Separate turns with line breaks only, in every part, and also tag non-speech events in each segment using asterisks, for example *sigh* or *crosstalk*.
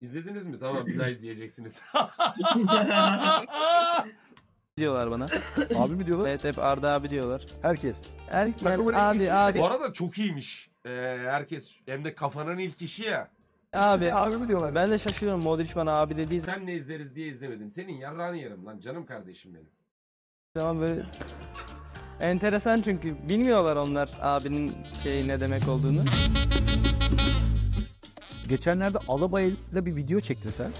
İzlediniz mi? Tamam bir daha *laughs* izleyeceksiniz. *laughs*
diyorlar bana. abi mi diyorlar? Evet hep Arda abi diyorlar. Herkes. Herkes. abi abi. Bu arada
çok iyiymiş. Ee, herkes hem de kafanın ilk işi ya.
Abi abi mi diyorlar? Ben de şaşırıyorum Modric bana abi dediği
Sen ne izleriz diye izlemedim. Senin yarrağını yarım lan canım kardeşim benim.
Tamam böyle enteresan çünkü bilmiyorlar onlar abinin şeyi ne demek olduğunu. Geçenlerde
Alabay'la bir video çektin sen.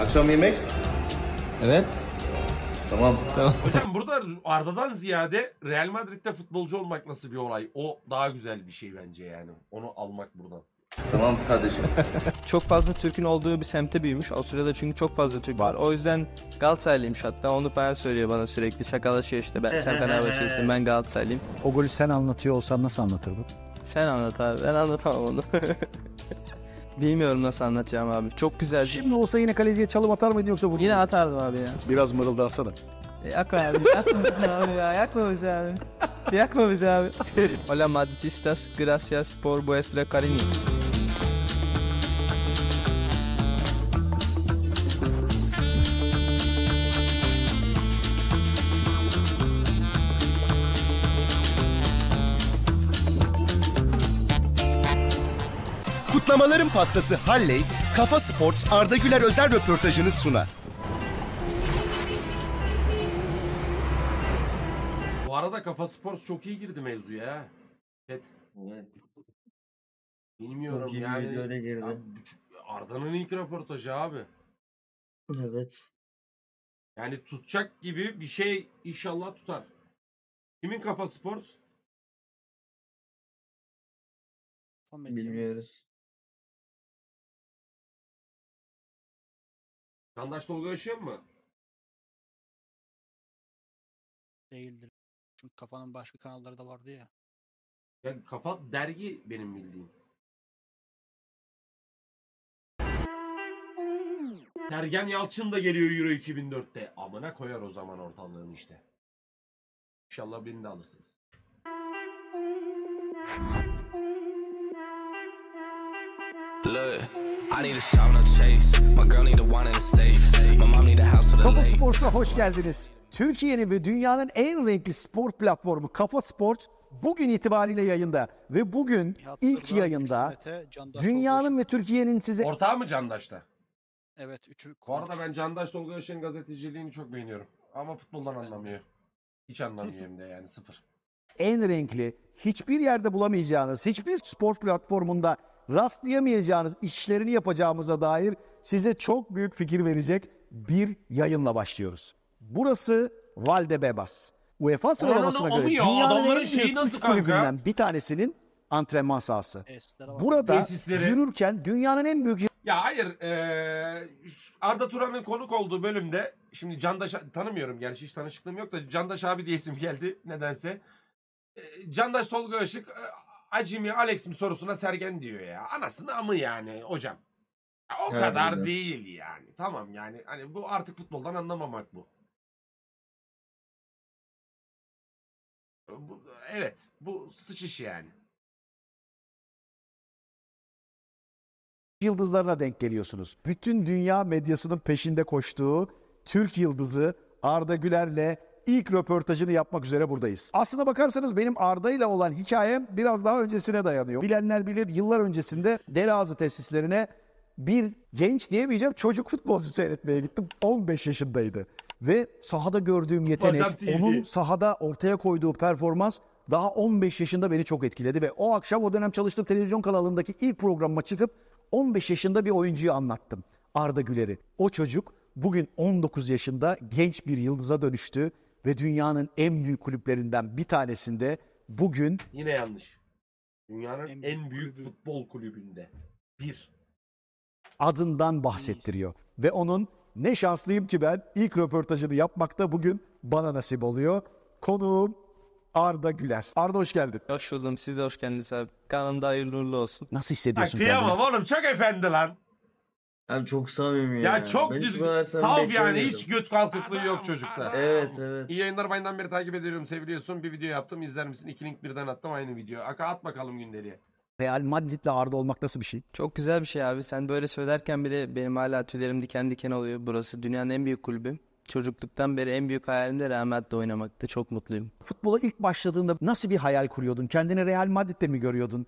Akşam yemek? Evet.
Tamam. tamam. Hocam burada Arda'dan ziyade Real Madrid'de futbolcu olmak nasıl bir olay? O daha güzel bir şey bence yani. Onu almak buradan. Tamam kardeşim. *laughs* çok fazla
Türk'ün olduğu bir semte büyümüş. O sırada çünkü çok fazla Türk var. O yüzden Galatasaraylıymış hatta. Onu ben söylüyor bana sürekli. Şakalaşıyor işte. Ben, sen *laughs* Fenerbahçelisin ben Galatasaraylıyım.
O golü sen anlatıyor olsan nasıl anlatırdın? Sen
anlat abi. Ben anlatamam onu. *laughs* Bilmiyorum nasıl anlatacağım abi. Çok güzel. Şimdi olsa yine kaleciye çalım atar mıydın yoksa vurur Yine atardım abi ya.
Biraz mırıldansana.
E, Yakma abi. Yakma bizi abi ya. Yakma bizi abi. Yakma bizi abi. *laughs* Hola Madridistas, gracias por vuestra cariño.
pastası Halley, Kafa Sports Arda Güler özel röportajını suna.
Bu arada Kafa Sports çok iyi girdi mevzuya. Evet. evet. Bilmiyorum Çok yani. bir girdi. Ya Arda'nın ilk röportajı abi. Evet. Yani tutacak
gibi bir şey inşallah tutar. Kimin kafa sports? Bilmiyoruz. Yandaş Tolga yaşıyor mu? Değildir. Çünkü kafanın başka kanalları da vardı ya. Ya kapat dergi benim bildiğim.
Sergen Yalçın da geliyor Euro 2004'te. Amına koyar o zaman ortalığın işte. İnşallah birini de alırsınız. Kafa
Sports'a hoş geldiniz. Türkiye'nin ve dünyanın en renkli spor platformu Kafa Sports bugün itibariyle
yayında ve bugün ilk yayında dünyanın ve Türkiye'nin size... Ortağı mı Candaş'ta? Evet. Üçü Bu arada ben Candaş Tolga Yaşar'ın gazeteciliğini çok beğeniyorum. Ama futboldan anlamıyor. Hiç anlamıyor hem de yani sıfır.
En renkli, hiçbir yerde bulamayacağınız, hiçbir spor platformunda rastlayamayacağınız işlerini yapacağımıza dair size çok büyük fikir verecek bir yayınla başlıyoruz. Burası Valdebebas. UEFA sıralamasına göre ya, dünyanın en büyük nasıl kulübünden bir tanesinin
antrenman sahası. Burada Tesisleri.
yürürken dünyanın en büyük...
Ya hayır ee, Arda Turan'ın konuk olduğu bölümde şimdi Candaş tanımıyorum gerçi hiç tanışıklığım yok da Candaş abi diye isim geldi nedense. E, Candaş Tolga Işık e, Acimi Alex mi sorusuna Sergen diyor ya. Anasını amı yani hocam.
o Herhalde. kadar değil
yani. Tamam yani hani bu artık futboldan anlamamak bu.
bu evet bu sıçış yani. Yıldızlarına denk
geliyorsunuz. Bütün dünya medyasının peşinde koştuğu Türk yıldızı Arda Güler'le ilk röportajını yapmak üzere buradayız. Aslına bakarsanız benim Arda ile olan hikayem biraz daha öncesine dayanıyor. Bilenler bilir yıllar öncesinde Derazı tesislerine bir genç diyemeyeceğim çocuk futbolcu seyretmeye gittim. 15 yaşındaydı. Ve sahada gördüğüm yetenek, onun sahada ortaya koyduğu performans daha 15 yaşında beni çok etkiledi ve o akşam o dönem çalıştığım televizyon kanalındaki ilk programıma çıkıp 15 yaşında bir oyuncuyu anlattım. Arda Güler'i. O çocuk bugün 19 yaşında genç bir yıldıza dönüştü ve dünyanın en büyük kulüplerinden bir tanesinde bugün
Yine yanlış. Dünyanın en, En büyük kulübü. futbol kulübünde.
Bir. adından bahsettiriyor. Ve onun ne şanslıyım ki ben ilk röportajını yapmakta bugün bana nasip oluyor. Konuğum Arda Güler. Arda hoş geldin. Hoş buldum.
Siz de hoş geldiniz abi. Kanalımda hayırlı uğurlu olsun.
Nasıl hissediyorsun? kendini?
oğlum çok efendi lan.
Abi çok samimi ya. Ya çok Ben düzgün. Saf yani hiç göt kalkıklığı yok çocukta. Evet evet. İyi yayınlar bayından beri takip ediyorum seviliyorsun. Bir video yaptım izler misin? İki link birden attım aynı video. Aka at bakalım gündeliğe.
Real Madrid'le Arda olmak nasıl bir şey? Çok güzel bir şey abi. Sen böyle söylerken bile benim hala tüylerim diken diken oluyor. Burası dünyanın en büyük kulübü. Çocukluktan beri en büyük
hayalim de Real Madrid'de oynamaktı. Çok mutluyum. Futbola ilk başladığında nasıl bir hayal kuruyordun? Kendini Real Madrid'de mi görüyordun?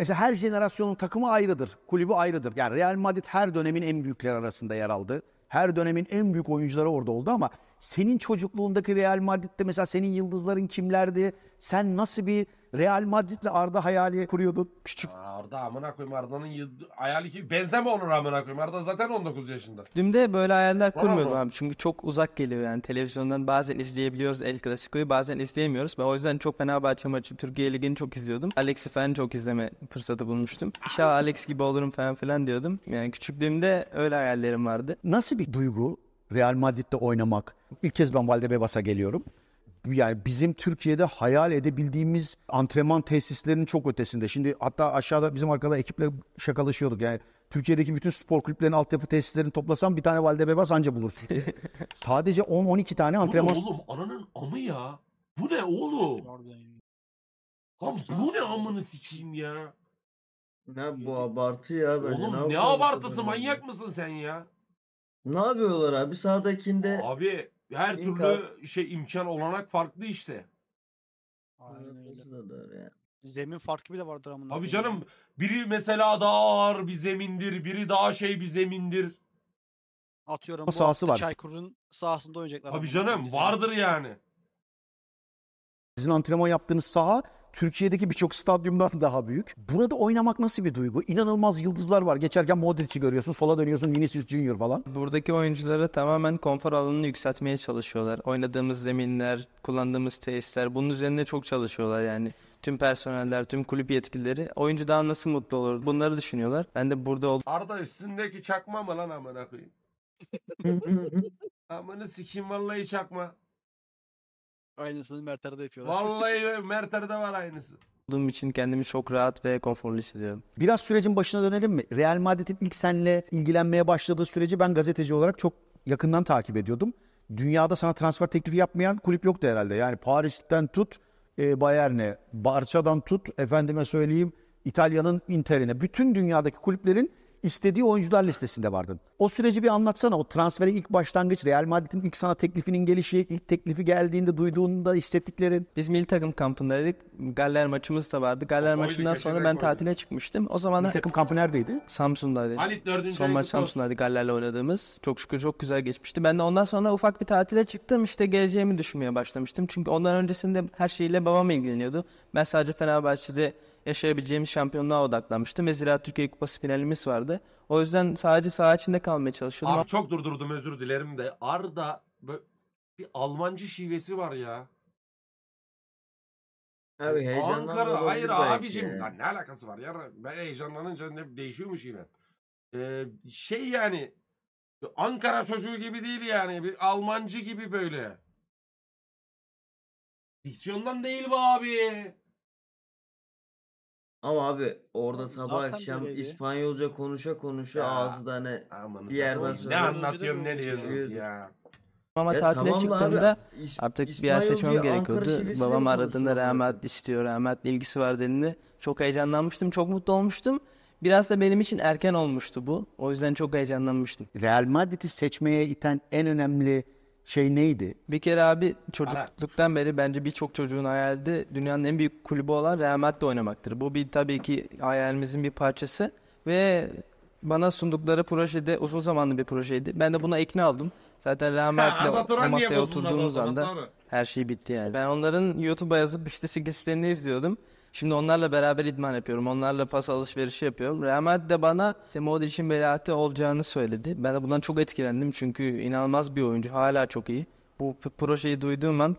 Mesela her jenerasyonun takımı ayrıdır, kulübü ayrıdır. Yani Real Madrid her dönemin en büyükler arasında yer aldı. Her dönemin en büyük oyuncuları orada oldu ama senin çocukluğundaki Real Madrid'de mesela senin yıldızların kimlerdi? Sen nasıl bir Real Madrid'le Arda hayali kuruyordun küçük.
Arda amına koyayım Arda'nın yıldı- hayali ki benzeme olur amına koyayım. Arda zaten 19 yaşında.
Dümde böyle hayaller kurmuyordum abi çünkü çok uzak geliyor yani televizyondan bazen izleyebiliyoruz El Clasico'yu bazen izleyemiyoruz. Ben o yüzden çok Fenerbahçe maçı Türkiye Ligi'ni çok izliyordum. Alex'i falan çok izleme fırsatı bulmuştum. İnşallah Alex gibi olurum falan filan diyordum. Yani
küçüklüğümde öyle hayallerim vardı. Nasıl bir duygu Real Madrid'de oynamak? İlk kez ben Valdebebas'a geliyorum yani bizim Türkiye'de hayal edebildiğimiz antrenman tesislerinin çok ötesinde. Şimdi hatta aşağıda bizim arkada ekiple şakalaşıyorduk. Yani Türkiye'deki bütün spor kulüplerinin altyapı tesislerini toplasam bir tane Valdebebas anca bulursun. *laughs* Sadece 10-12 tane antrenman... Bu ne oğlum
ananın amı ya. Bu ne oğlum? Lan bu ne amını sikeyim ya. Ne bu abartı ya böyle. Oğlum ne, ne abartısı manyak mısın sen ya? Ne yapıyorlar abi sahadakinde? Abi her İmkan. türlü şey imkan olanak farklı işte.
Aynen öyle. Orası da
Zemin farkı bile vardır amına. Abi canım
biri mesela daha ağır bir zemindir, biri daha şey bir zemindir. Atıyorum bu sahası hafta var. Çaykur'un sahasında oynayacaklar. Abi canım vardır yani.
Sizin antrenman yaptığınız saha Türkiye'deki birçok stadyumdan *laughs* daha büyük. Burada oynamak nasıl bir duygu? İnanılmaz yıldızlar var. Geçerken Modric'i görüyorsun, sola dönüyorsun Vinicius Junior falan.
Buradaki oyunculara tamamen konfor alanını yükseltmeye çalışıyorlar. Oynadığımız zeminler, kullandığımız tesisler bunun üzerine çok çalışıyorlar yani tüm personeller, tüm kulüp yetkilileri oyuncu daha nasıl mutlu olur bunları düşünüyorlar. Ben de burada oldum.
Arda üstündeki çakma mı lan amına koyayım? *laughs* Amını sikeyim vallahi çakma. Aynısını Arda yapıyorlar. Vallahi Mert Arda var aynısı. olduğum
için kendimi çok rahat ve konforlu hissediyorum.
Biraz sürecin başına dönelim mi? Real Madrid'in ilk senle ilgilenmeye başladığı süreci ben gazeteci olarak çok yakından takip ediyordum. Dünyada sana transfer teklifi yapmayan kulüp yoktu herhalde. Yani Paris'ten tut e, Bayern'e, Barça'dan tut efendime söyleyeyim İtalya'nın Inter'ine. Bütün dünyadaki kulüplerin istediği oyuncular listesinde vardın. O süreci bir anlatsana. O transfere ilk başlangıç, Real Madrid'in ilk sana teklifinin gelişi, ilk teklifi geldiğinde duyduğunda hissettiklerin. Biz milli takım kampındaydık.
Galler maçımız da vardı. Galler Oydu, maçından sonra ben koydu. tatile çıkmıştım. O zaman milli takım kampı neredeydi? Samsun'daydı. Halit 4. Son maç Samsun'daydı Galler'le oynadığımız. Çok şükür çok güzel geçmişti. Ben de ondan sonra ufak bir tatile çıktım. İşte geleceğimi düşünmeye başlamıştım. Çünkü ondan öncesinde her şeyle babam ilgileniyordu. Ben sadece Fenerbahçe'de yaşayabileceğimiz şampiyonluğa odaklanmıştım. Ve Ziraat Türkiye Kupası finalimiz vardı vardı. O yüzden sadece saha içinde kalmaya çalışıyordum. Abi
çok durdurdum özür dilerim de. Arda bir Almancı şivesi var ya. Abi Ankara hayır belki abicim ya. lan ne alakası var ya ben heyecanlanınca ne değişiyormuş yine. Ee, şey yani Ankara çocuğu gibi değil yani bir Almancı gibi böyle.
Diksiyondan değil bu abi. Ama abi orada Abi sabah akşam görevi. İspanyolca konuşa konuşa Ya ağzı da
hani
bir yerden satayım. Ne sonra anlatıyorum ne diyorsunuz ya. Ama Ya e, tatile çıktığımda
İs- artık bir yer seçmem gerekiyordu. Babam mi aradığında konuşuyorsun amına koyayım? rahmetli istiyor, rahmetli ilgisi var dediğinde çok heyecanlanmıştım, çok mutlu olmuştum. Biraz da benim için erken olmuştu bu. O yüzden çok heyecanlanmıştım. Real Madrid'i seçmeye iten en önemli şey neydi? Bir kere abi çocukluktan beri bence birçok çocuğun hayalde dünyanın en büyük kulübü olan Real Madrid oynamaktır. Bu bir tabii ki hayalimizin bir parçası ve bana sundukları projede uzun zamanlı bir projeydi. Ben de buna ikna oldum. Zaten Real Madrid'le masaya oturduğumuz anda her şey bitti yani. Ben onların YouTube'a yazıp işte skeçlerini izliyordum. Şimdi onlarla beraber idman yapıyorum. Onlarla pas alışverişi yapıyorum. Real Madrid de bana işte Modric'in belati olacağını söyledi. Ben de bundan çok etkilendim. Çünkü inanılmaz bir oyuncu. Hala çok iyi. Bu projeyi
duyduğum an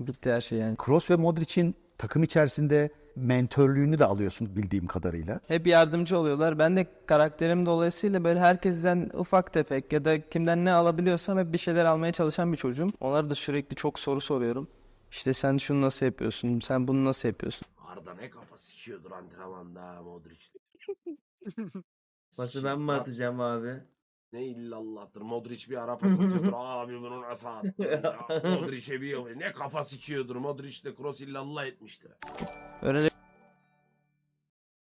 bitti her şey yani. Kroos ve Modric'in takım içerisinde mentörlüğünü de alıyorsun bildiğim kadarıyla.
Hep yardımcı oluyorlar. Ben de karakterim dolayısıyla böyle herkesten ufak tefek ya da kimden ne alabiliyorsam hep bir şeyler almaya çalışan bir çocuğum. Onlara da sürekli çok soru soruyorum. İşte sen şunu nasıl yapıyorsun? Sen bunu nasıl yapıyorsun?
arada ne kafa sikiyordur antrenmanda Modric. Pası *laughs* ben mi atacağım abi? Ne illallah'tır. Modric bir ara pas atıyordur. *laughs* abi bunu nasıl attı? Modric'e bir ne kafa sikiyordur. Modric de cross illallah etmiştir. Öğrenelim.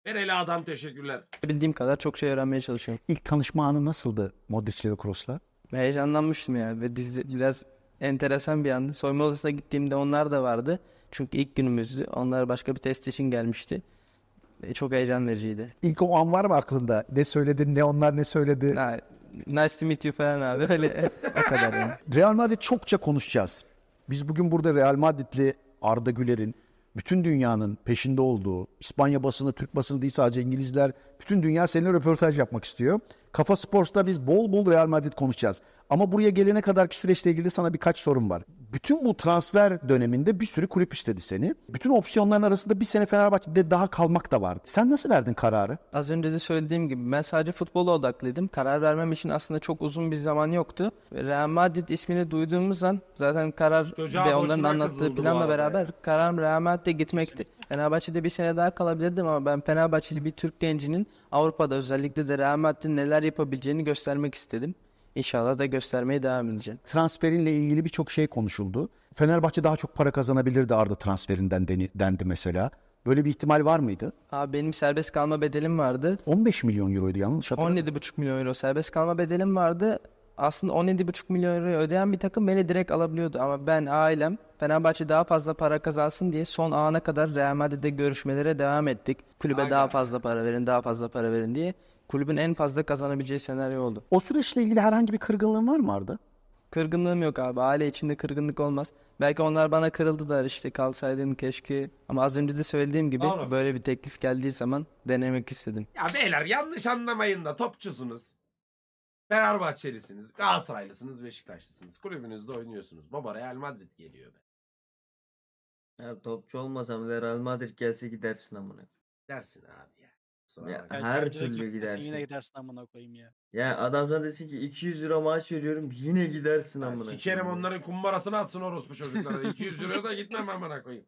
Nereli adam teşekkürler.
bildiğim kadar çok şey öğrenmeye çalışıyorum. İlk tanışma
anı nasıldı Modric ile Kroos'la?
Heyecanlanmıştım ya ve dizi biraz enteresan bir andı. Soyma odasına gittiğimde onlar da vardı. Çünkü ilk günümüzdü. Onlar başka bir test için gelmişti. E, çok heyecan vericiydi.
İlk o an var mı aklında? Ne söyledin, ne onlar ne söyledi? Ha, nice to meet you falan abi. Öyle *laughs* o kadar yani. Real Madrid çokça konuşacağız. Biz bugün burada Real Madrid'li Arda Güler'in bütün dünyanın peşinde olduğu, İspanya basını, Türk basını değil sadece İngilizler, bütün dünya seninle röportaj yapmak istiyor. Kafa Sports'ta biz bol bol Real Madrid konuşacağız. Ama buraya gelene kadarki süreçle ilgili sana birkaç sorum var. Bütün bu transfer döneminde bir sürü kulüp istedi seni. Bütün opsiyonların arasında bir sene Fenerbahçe'de daha kalmak da vardı. Sen nasıl verdin kararı?
Az önce de söylediğim gibi ben sadece futbola odaklıydım. Karar vermem için aslında çok uzun bir zaman yoktu. Real Madrid ismini duyduğumuz an zaten karar Çocuğa ve onların anlattığı planla beraber kararım Real Madrid'e gitmekti. Fenerbahçe'de bir sene daha kalabilirdim ama ben Fenerbahçeli bir Türk gencinin Avrupa'da özellikle de Real Madrid'in neler neler yapabileceğini göstermek istedim. İnşallah da göstermeye devam edeceğim.
Transferinle ilgili birçok şey konuşuldu. Fenerbahçe daha çok para kazanabilirdi Arda transferinden dendi mesela. Böyle bir ihtimal var mıydı? Abi
benim serbest kalma bedelim vardı.
15 milyon euroydu yanlış hatırlamıyorum.
17,5 milyon euro serbest kalma bedelim vardı. Aslında 17,5 milyon euro ödeyen bir takım beni direkt alabiliyordu. Ama ben ailem Fenerbahçe daha fazla para kazansın diye son ana kadar Real Madrid'de görüşmelere devam ettik. Kulübe Aynen. daha fazla para verin, daha fazla para verin diye kulübün en fazla kazanabileceği
senaryo oldu. O süreçle ilgili herhangi bir kırgınlığın var mı Arda?
Kırgınlığım yok abi. Aile içinde kırgınlık olmaz. Belki onlar bana kırıldılar işte kalsaydın keşke. Ama az önce de söylediğim gibi Oğlum. böyle bir teklif geldiği zaman denemek istedim.
Ya beyler yanlış anlamayın da topçusunuz. Fenerbahçelisiniz, Galatasaraylısınız, Beşiktaşlısınız. Kulübünüzde oynuyorsunuz. Baba Real Madrid geliyor be.
Ya topçu olmasam da Real Madrid gelse gidersin
amına.
Dersin abi. Ya her türlü gidersin. Yine gidersin. gidersin amına koyayım ya. Ya adam sana desin ki 200 lira maaş veriyorum yine gidersin amına. Sikerim koyayım. onların kumbarasını atsın orospu çocuklara. 200 liraya da gitmem amına koyayım.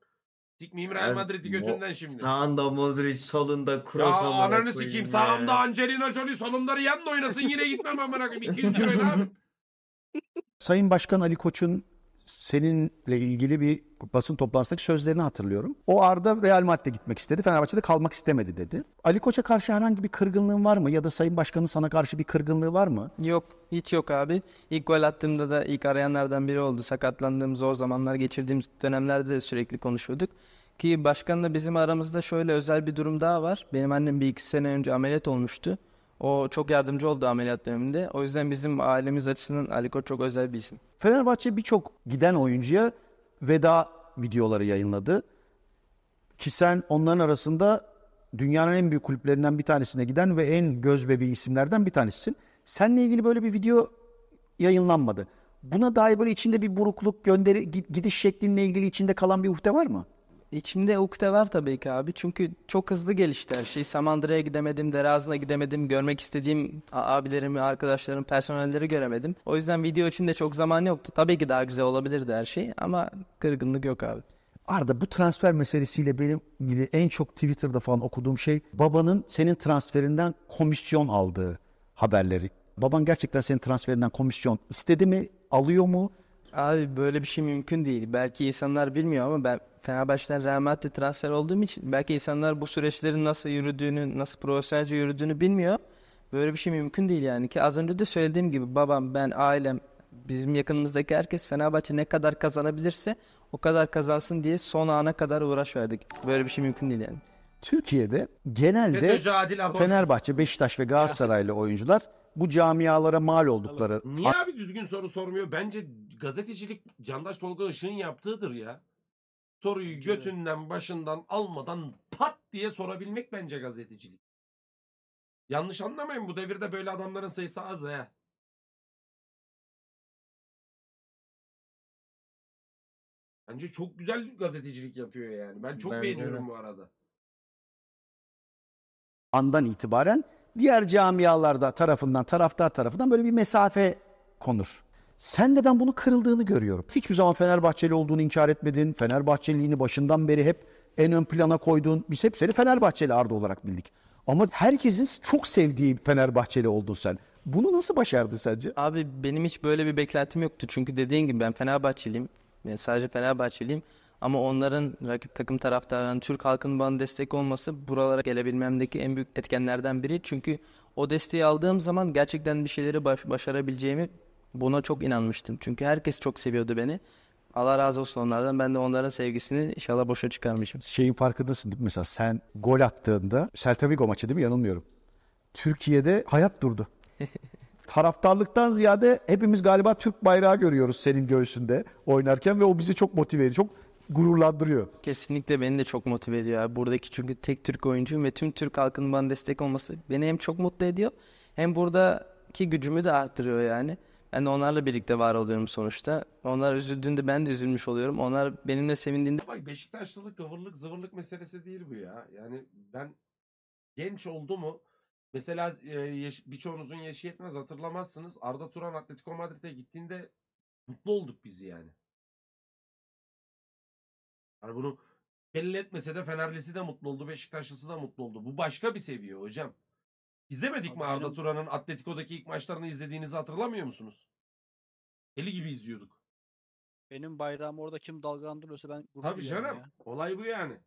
Sikmeyeyim Real Madrid'i Mo- götünden şimdi. Sağında
Modric, solunda Ya Kroos amına ananı koyayım sikeyim. ya. Sağımda
Angelina Jolie, solumda Rihanna oynasın yine gitmem amına koyayım. 200 euro ne
*laughs* Sayın Başkan Ali Koç'un seninle ilgili bir basın toplantısındaki sözlerini hatırlıyorum. O Arda Real Madrid'e gitmek istedi. Fenerbahçe'de kalmak istemedi dedi. Ali Koç'a karşı herhangi bir kırgınlığın var mı? Ya da Sayın Başkan'ın sana karşı bir kırgınlığı var mı?
Yok. Hiç yok abi. İlk gol attığımda da ilk arayanlardan biri oldu. Sakatlandığım zor zamanlar geçirdiğimiz dönemlerde de sürekli konuşuyorduk. Ki başkanla bizim aramızda şöyle özel bir durum daha var. Benim annem bir iki sene önce ameliyat olmuştu. O çok yardımcı oldu ameliyat
döneminde. O yüzden bizim ailemiz açısından Ali çok özel bir isim. Fenerbahçe birçok giden oyuncuya veda videoları yayınladı. Ki sen onların arasında dünyanın en büyük kulüplerinden bir tanesine giden ve en göz bebeği isimlerden bir tanesisin. Seninle ilgili böyle bir video yayınlanmadı. Buna dair böyle içinde bir burukluk, gönderi, gidiş şeklinle ilgili içinde kalan bir uhde var mı? İçimde ukde var tabii ki abi. Çünkü
çok hızlı gelişti her şey. Samandıra'ya gidemedim, Derazına gidemedim. Görmek istediğim abilerimi, arkadaşlarımı, personelleri göremedim. O yüzden video için de çok zaman yoktu. Tabii ki daha güzel olabilirdi her
şey ama kırgınlık yok abi. Arda bu transfer meselesiyle benim en çok Twitter'da falan okuduğum şey babanın senin transferinden komisyon aldığı haberleri. Baban gerçekten senin transferinden komisyon istedi mi, alıyor mu? Abi böyle bir şey
mümkün değil. Belki insanlar bilmiyor ama ben Fenerbahçe'den Real Madrid transfer olduğum için belki insanlar bu süreçlerin nasıl yürüdüğünü, nasıl profesyonelce yürüdüğünü bilmiyor. Böyle bir şey mümkün değil yani ki az önce de söylediğim gibi babam, ben, ailem, bizim yakınımızdaki herkes Fenerbahçe ne kadar kazanabilirse o kadar kazansın diye son ana kadar uğraş verdik. Böyle bir şey mümkün değil yani.
Türkiye'de genelde Fenerbahçe, Beşiktaş ve Galatasaraylı oyuncular bu camialara mal oldukları. Niye
abi düzgün soru sormuyor? Bence gazetecilik Candaş Tolga Işık'ın yaptığıdır ya soruyu götünden başından almadan pat
diye sorabilmek bence gazetecilik. Yanlış anlamayın bu devirde böyle adamların sayısı az he. Bence çok güzel gazetecilik yapıyor yani. Ben çok Ben beğeniyorum öyle. bu arada.
andan itibaren diğer camialarda tarafından, taraftar tarafından böyle bir mesafe konur. Sen de ben bunu kırıldığını görüyorum. Hiçbir zaman Fenerbahçeli olduğunu inkar etmedin. Fenerbahçeliliğini başından beri hep en ön plana koyduğun, Biz hep seni Fenerbahçeli Arda olarak bildik. Ama herkesin çok sevdiği Fenerbahçeli oldun sen. Bunu nasıl başardın sence?
Abi benim hiç böyle bir beklentim yoktu. Çünkü dediğin gibi ben Fenerbahçeliyim. Yani sadece Fenerbahçeliyim. Ama onların rakip takım taraftarlarının, Türk halkının bana destek olması buralara gelebilmemdeki en büyük etkenlerden biri. Çünkü o desteği aldığım zaman gerçekten bir şeyleri baş- başarabileceğimi buna çok inanmıştım. Çünkü herkes çok seviyordu beni.
Allah razı olsun onlardan. Ben de onların sevgisini inşallah boşa çıkarmışım. Şeyin farkındasın değil mi? Mesela sen gol attığında Celta Vigo maçı değil mi? Yanılmıyorum. Türkiye'de hayat durdu. *laughs* Taraftarlıktan ziyade hepimiz galiba Türk bayrağı görüyoruz senin göğsünde oynarken ve o bizi çok motive ediyor. Çok gururlandırıyor.
Kesinlikle beni de çok motive ediyor. Abi. Buradaki çünkü tek Türk oyuncuyum ve tüm Türk halkının bana destek olması beni hem çok mutlu ediyor hem buradaki gücümü de arttırıyor yani. Ben onlarla birlikte var oluyorum sonuçta. Onlar üzüldüğünde ben de üzülmüş oluyorum. Onlar benimle sevindiğinde...
Bak Beşiktaşlılık, kıvırlık, zıvırlık meselesi değil bu ya. Yani ben genç oldu mu mesela e, yaş, birçoğunuzun yaşı yetmez hatırlamazsınız. Arda Turan Atletico Madrid'e gittiğinde mutlu olduk biz yani. Yani bunu belli etmese de Fenerlisi de mutlu oldu, Beşiktaşlısı da mutlu oldu. Bu başka bir seviye hocam. İzlemedik Abi mi Arda Turan'ın Atletico'daki ilk maçlarını izlediğinizi hatırlamıyor musunuz? Deli gibi izliyorduk. Benim bayrağımı orada kim dalgalandırıyorsa ben gurur Tabii duyarım canım. ya. Olay bu yani.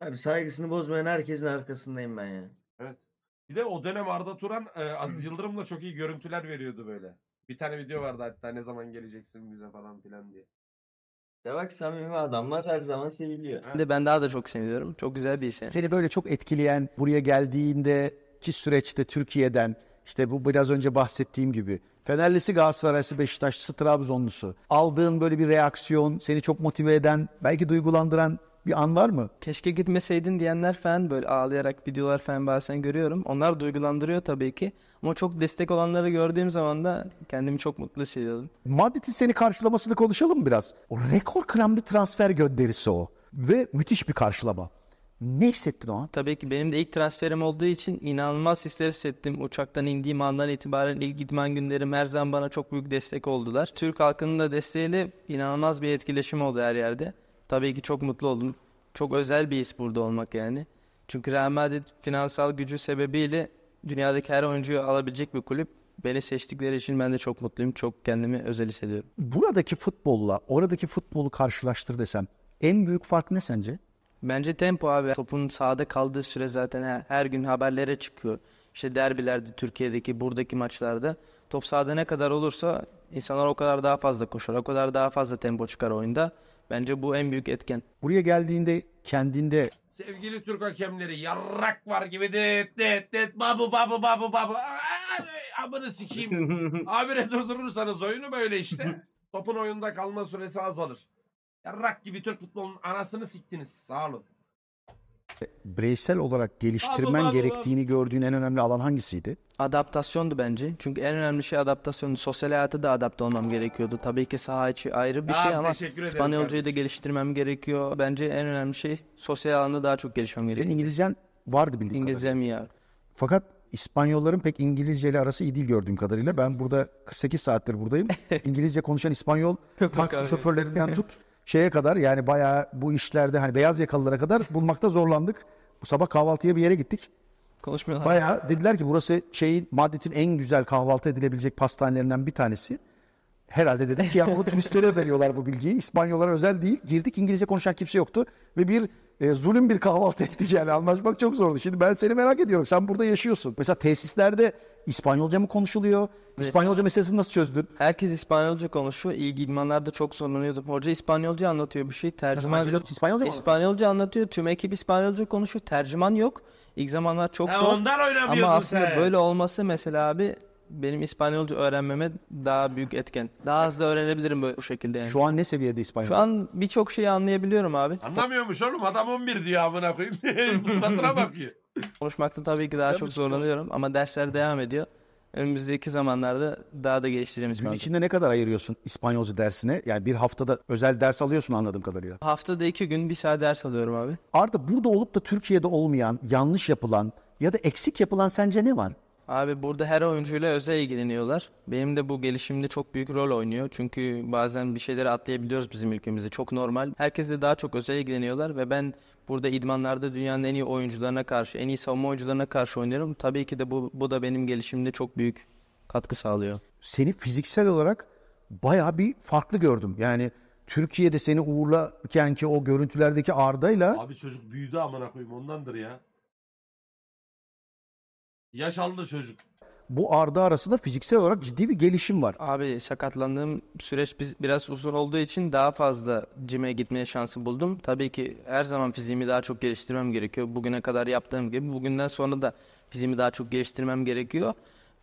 Abi
saygısını bozmayan herkesin arkasındayım ben ya.
Evet. Bir de o dönem Arda Turan e, Aziz Yıldırım'la çok iyi görüntüler veriyordu böyle. Bir tane video vardı hatta ne zaman geleceksin bize falan filan diye.
De bak samimi adamlar her zaman seviliyor. Ben de ben daha da çok seviyorum. Çok güzel bir his. Seni
böyle çok etkileyen, buraya geldiğinde ki süreçte Türkiye'den işte bu biraz önce bahsettiğim gibi Fenerlisi, Galatasaraylısı, Beşiktaşlısı, Trabzonlusu aldığın böyle bir reaksiyon seni çok motive eden belki duygulandıran bir an var mı?
Keşke gitmeseydin diyenler falan böyle ağlayarak videolar falan bazen görüyorum. Onlar duygulandırıyor tabii ki. Ama çok destek olanları gördüğüm zaman da kendimi çok mutlu hissediyorum.
Madrid'in seni karşılamasını konuşalım biraz. O rekor kıran bir transfer gönderisi o. Ve müthiş bir karşılama. Ne hissettin o an?
Tabii ki benim de ilk transferim olduğu için inanılmaz hisler hissettim. Uçaktan indiğim andan itibaren ilk gitmen günlerim her zaman bana çok büyük destek oldular. Türk halkının da desteğiyle inanılmaz bir etkileşim oldu her yerde. Tabii ki çok mutlu oldum. Çok özel bir his burada olmak yani. Çünkü Real Madrid finansal gücü sebebiyle dünyadaki her oyuncuyu alabilecek bir kulüp. Beni seçtikleri için ben de çok mutluyum. Çok kendimi özel hissediyorum.
Buradaki futbolla oradaki futbolu karşılaştır desem en büyük fark ne sence?
Bence tempo abi. Topun sahada kaldığı süre zaten her, her gün haberlere çıkıyor. İşte derbilerde, Türkiye'deki, buradaki maçlarda top sahada ne kadar olursa insanlar o kadar daha fazla koşar, o kadar daha fazla tempo çıkar oyunda. Bence bu en büyük etken.
Buraya geldiğinde kendinde
Sevgili Türk hakemleri yarrak var gibi det det det babu babu babu babu. Ay, Amını sikeyim. *laughs* Abire durdurursanız oyunu böyle işte. *laughs* Topun oyunda kalma süresi azalır. Rak gibi Türk futbolunun anasını siktiniz. Sağ olun.
Bireysel olarak geliştirmen Abi, abi, gerektiğini gördüğün en önemli alan hangisiydi?
Adaptasyondu
bence. Çünkü en önemli şey adaptasyondu. Sosyal hayata da adapte olmam gerekiyordu. Tabii ki saha içi ayrı bir Abi, şey ama teşekkür İspanyolcayı da geliştirmem gerekiyor. Bence en önemli şey sosyal alanda daha çok gelişmem Senin gerekiyor. İngilizcen vardı bildiğim kadarıyla. İngilizcem iyi
Fakat İspanyolların pek İngilizce ile arası iyi değil gördüğüm kadarıyla. Ben burada 48 saattir buradayım. *laughs* İngilizce konuşan İspanyol taksi şoförlerinden tut şeye kadar yani bayağı bu işlerde hani beyaz yakalılara kadar bulmakta zorlandık. Bu sabah kahvaltıya bir yere gittik.
Konuşmuyorlar. Bayağı
dediler ki burası şeyin maddetin en güzel kahvaltı edilebilecek pastanelerinden bir tanesi. Herhalde dedik ki ya bunu *laughs* turistlere veriyorlar bu bilgiyi. İspanyollara özel değil. Girdik İngilizce konuşan kimse yoktu. Ve bir e, zulüm bir kahvaltı *laughs* ettik yani anlaşmak çok zordu. Şimdi ben seni merak ediyorum. Sen burada yaşıyorsun. Mesela tesislerde İspanyolca mı konuşuluyor?
İspanyolca meselesini nasıl çözdün? Herkes İspanyolca konuşuyor. İlk idmanlarda çok zorlanıyordum. Hoca İspanyolca anlatıyor bir şey. Tercüman yok. İspanyolca mı? İspanyolca anlatıyor. Tüm ekip İspanyolca konuşuyor. Tercüman yok. İlk zamanlar çok ha, zor. Ondan oynamıyordun Ama aslında sen. böyle olması mesela abi benim İspanyolca öğrenmeme daha büyük etken. Daha hızlı öğrenebilirim böyle bu şekilde yani. Şu an ne seviyede İspanyolca? Şu an birçok şeyi anlayabiliyorum abi.
Anlamıyormuş oğlum adam 11 diyor amına koyayım. *laughs* Bu suratına bakıyor.
Konuşmakta tabii ki daha çok zorlanıyorum ama dersler devam ediyor. Önümüzdeki zamanlarda daha da geliştireceğimiz Gün
içinde ne kadar ayırıyorsun İspanyolca dersine? Yani bir haftada özel ders alıyorsun anladığım kadarıyla.
Haftada iki gün bir saat ders alıyorum abi.
Arda burada olup da Türkiye'de olmayan, yanlış yapılan ya da eksik yapılan sence ne var?
Abi burada her oyuncuyla özel ilgileniyorlar. Benim de bu gelişimde çok büyük rol oynuyor. Çünkü bazen bir şeyleri atlayabiliyoruz bizim ülkemizde. Çok normal. Herkesle daha çok özel ilgileniyorlar ve ben burada idmanlarda dünyanın en iyi oyuncularına karşı, en iyi savunma oyuncularına karşı oynuyorum. Tabii ki de bu, bu da benim gelişimde çok büyük
katkı sağlıyor. Seni fiziksel olarak bayağı bir farklı gördüm. Yani Türkiye'de seni uğurlarken ki o görüntülerdeki Arda'yla...
Abi çocuk büyüdü amına koyayım ondandır ya. Yaşallı çocuk.
Bu Arda arasında fiziksel olarak ciddi bir gelişim var.
Abi sakatlandığım süreç biraz uzun olduğu için daha fazla cime gitmeye şansı buldum. Tabii ki her zaman fiziğimi daha çok geliştirmem gerekiyor. Bugüne kadar yaptığım gibi bugünden sonra da fiziğimi daha çok geliştirmem gerekiyor.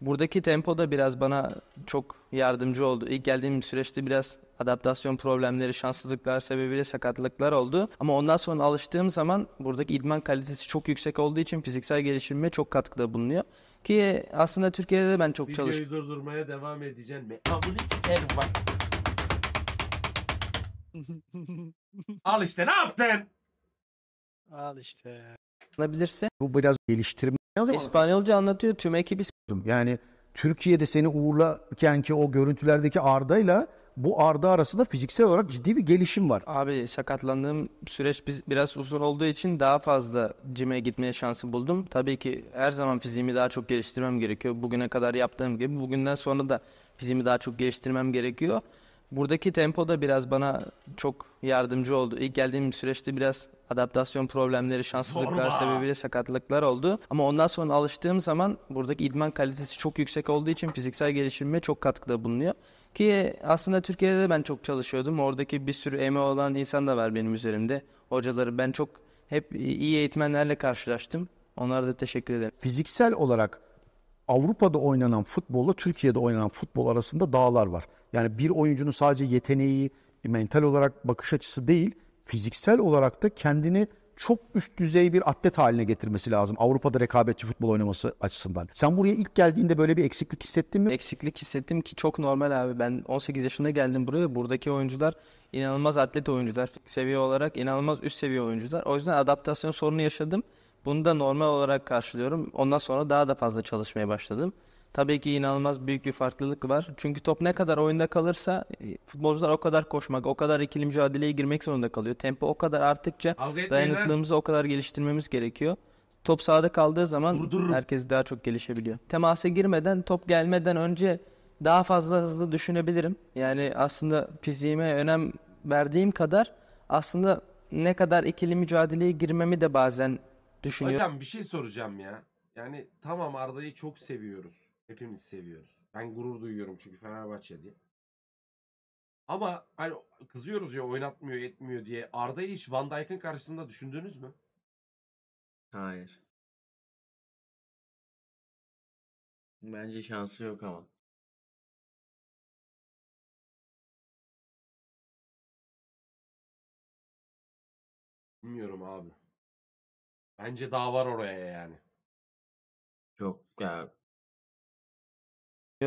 Buradaki tempo da biraz bana çok yardımcı oldu. İlk geldiğim süreçte biraz adaptasyon problemleri, şanssızlıklar sebebiyle sakatlıklar oldu. Ama ondan sonra alıştığım zaman buradaki idman kalitesi çok yüksek olduğu için fiziksel gelişimime çok katkıda bulunuyor. Ki aslında Türkiye'de de ben çok Videoyu çalış.
Videoyu durdurmaya devam edeceğim mi? Amını bak. Al işte ne yaptın? Al işte.
Alabilirse. Bu biraz geliştirme. İspanyolca anlatıyor tüm ekibi. Yani Türkiye'de seni uğurlarken ki o görüntülerdeki Arda'yla bu arda arasında fiziksel olarak ciddi bir gelişim var.
Abi sakatlandığım süreç biraz uzun olduğu için daha fazla cime gitmeye şansı buldum. Tabii ki her zaman fiziğimi daha çok geliştirmem gerekiyor. Bugüne kadar yaptığım gibi bugünden sonra da fiziğimi daha çok geliştirmem gerekiyor. Buradaki tempo da biraz bana çok yardımcı oldu. İlk geldiğim süreçte biraz adaptasyon problemleri, şanssızlıklar sebebiyle sakatlıklar oldu. Ama ondan sonra alıştığım zaman buradaki idman kalitesi çok yüksek olduğu için fiziksel gelişimime çok katkıda bulunuyor. Ki aslında Türkiye'de de ben çok çalışıyordum. Oradaki bir sürü emeği olan insan da var benim üzerimde. Hocaları ben çok hep iyi eğitmenlerle karşılaştım.
Onlara da teşekkür ederim. Fiziksel olarak Avrupa'da oynanan futbolla Türkiye'de oynanan futbol arasında dağlar var. Yani bir oyuncunun sadece yeteneği, mental olarak bakış açısı değil, fiziksel olarak da kendini çok üst düzey bir atlet haline getirmesi lazım Avrupa'da rekabetçi futbol oynaması açısından. Sen buraya ilk geldiğinde böyle bir eksiklik hissettin mi? Eksiklik hissettim ki çok normal abi. Ben 18 yaşında geldim buraya. Buradaki oyuncular
inanılmaz atlet oyuncular. Seviye olarak inanılmaz üst seviye oyuncular. O yüzden adaptasyon sorunu yaşadım. Bunu da normal olarak karşılıyorum. Ondan sonra daha da fazla çalışmaya başladım. Tabii ki inanılmaz büyük bir farklılık var. Çünkü top ne kadar oyunda kalırsa e, futbolcular o kadar koşmak, o kadar ikili mücadeleye girmek zorunda kalıyor. Tempo o kadar arttıkça dayanıklılığımızı o kadar geliştirmemiz gerekiyor. Top sahada kaldığı zaman Durdururum. herkes daha çok gelişebiliyor. Temasa girmeden, top gelmeden önce daha fazla hızlı düşünebilirim. Yani aslında fiziğime önem verdiğim kadar aslında ne kadar ikili mücadeleye girmemi de bazen
düşünüyorum. Hocam bir
şey soracağım ya. Yani tamam Arda'yı çok seviyoruz. Hepimiz seviyoruz. Ben gurur duyuyorum çünkü Fenerbahçe diye. Ama hani
kızıyoruz ya oynatmıyor etmiyor diye. Arda'yı hiç Van Dijk'ın karşısında düşündünüz mü? Hayır. Bence şansı yok ama. Bilmiyorum abi. Bence daha var oraya yani. Yok ya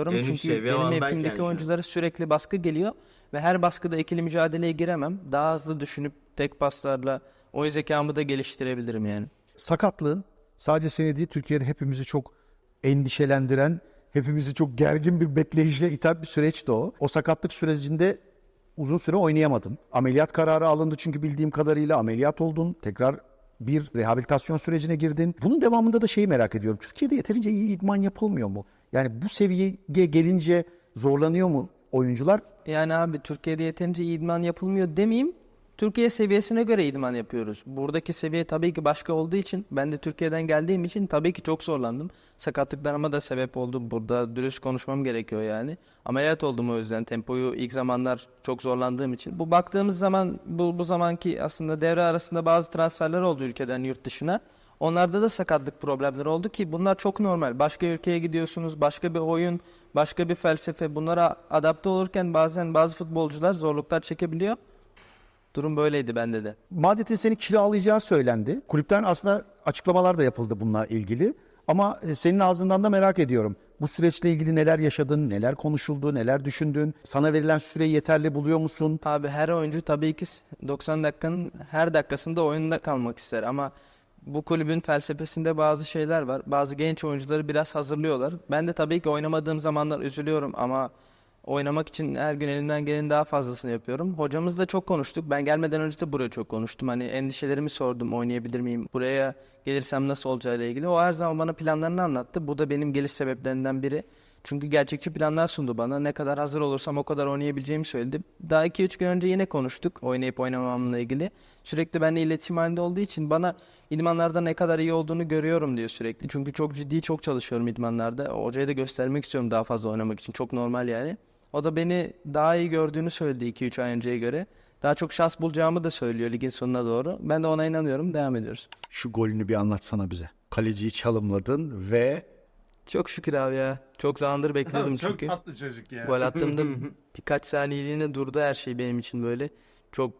düşünüyorum. En Çünkü benim mevkimdeki
oyunculara sürekli baskı geliyor ve her baskıda ikili mücadeleye giremem. Daha hızlı düşünüp tek paslarla o zekamı da geliştirebilirim yani.
Sakatlığın sadece seni değil Türkiye'de hepimizi çok endişelendiren, hepimizi çok gergin bir bekleyişle iten bir süreçti o. O sakatlık sürecinde uzun süre oynayamadın. Ameliyat kararı alındı çünkü bildiğim kadarıyla ameliyat oldun. Tekrar bir rehabilitasyon sürecine girdin. Bunun devamında da şeyi merak ediyorum. Türkiye'de yeterince iyi idman yapılmıyor mu? Yani bu seviyeye gelince zorlanıyor mu oyuncular?
Yani abi Türkiye'de yeterince idman yapılmıyor demeyeyim. Türkiye seviyesine göre idman yapıyoruz. Buradaki seviye tabii ki başka olduğu için ben de Türkiye'den geldiğim için tabii ki çok zorlandım. Sakatlıklarıma da sebep oldu. Burada dürüst konuşmam gerekiyor yani. Ameliyat oldum o yüzden tempoyu ilk zamanlar çok zorlandığım için. Bu baktığımız zaman bu, bu zamanki aslında devre arasında bazı transferler oldu ülkeden yurt dışına. Onlarda da sakatlık problemleri oldu ki bunlar çok normal. Başka ülkeye gidiyorsunuz, başka bir oyun, başka bir felsefe. Bunlara adapte olurken bazen bazı futbolcular zorluklar çekebiliyor. Durum böyleydi bende de.
Madrid'in seni kiralayacağı söylendi. Kulüpten aslında açıklamalar da yapıldı bununla ilgili. Ama e, senin ağzından da merak ediyorum. Bu süreçle ilgili neler yaşadın, neler konuşuldu, neler düşündün? Sana verilen süreyi yeterli buluyor musun? Abi her
oyuncu tabii ki 90 dakikanın her dakikasında oyunda kalmak ister ama bu kulübün felsefesinde bazı şeyler var. Bazı genç oyuncuları biraz hazırlıyorlar. Ben de tabii ki oynamadığım zamanlar üzülüyorum ama oynamak için her gün elimden gelenin daha fazlasını yapıyorum. Hocamızla çok konuştuk. Ben gelmeden önce de buraya çok konuştum. Hani endişelerimi sordum oynayabilir miyim? Buraya gelirsem nasıl olacağıyla ilgili. O her zaman bana planlarını anlattı. Bu da benim geliş sebeplerinden biri. Çünkü gerçekçi planlar sundu bana. Ne kadar hazır olursam o kadar oynayabileceğimi söyledi. Daha 2-3 gün önce yine konuştuk oynayıp oynamamla ilgili. Sürekli benimle iletişim halinde olduğu için bana idmanlarda ne kadar iyi olduğunu görüyorum diyor sürekli. Çünkü çok ciddi çok çalışıyorum idmanlarda. Hocaya da göstermek istiyorum daha fazla oynamak için. Çok normal yani. O da beni daha iyi gördüğünü söyledi 2-3 ay önceye göre. Daha çok şans bulacağımı da söylüyor ligin sonuna doğru. Ben de ona inanıyorum. Devam ediyoruz.
Şu golünü bir anlatsana bize. Kaleciyi çalımladın ve çok şükür
abi ya. Çok zamandır bekliyordum Çok çünkü. tatlı çocuk ya. Gol *laughs* attığımda birkaç saniyeliğine durdu her şey benim için böyle. Çok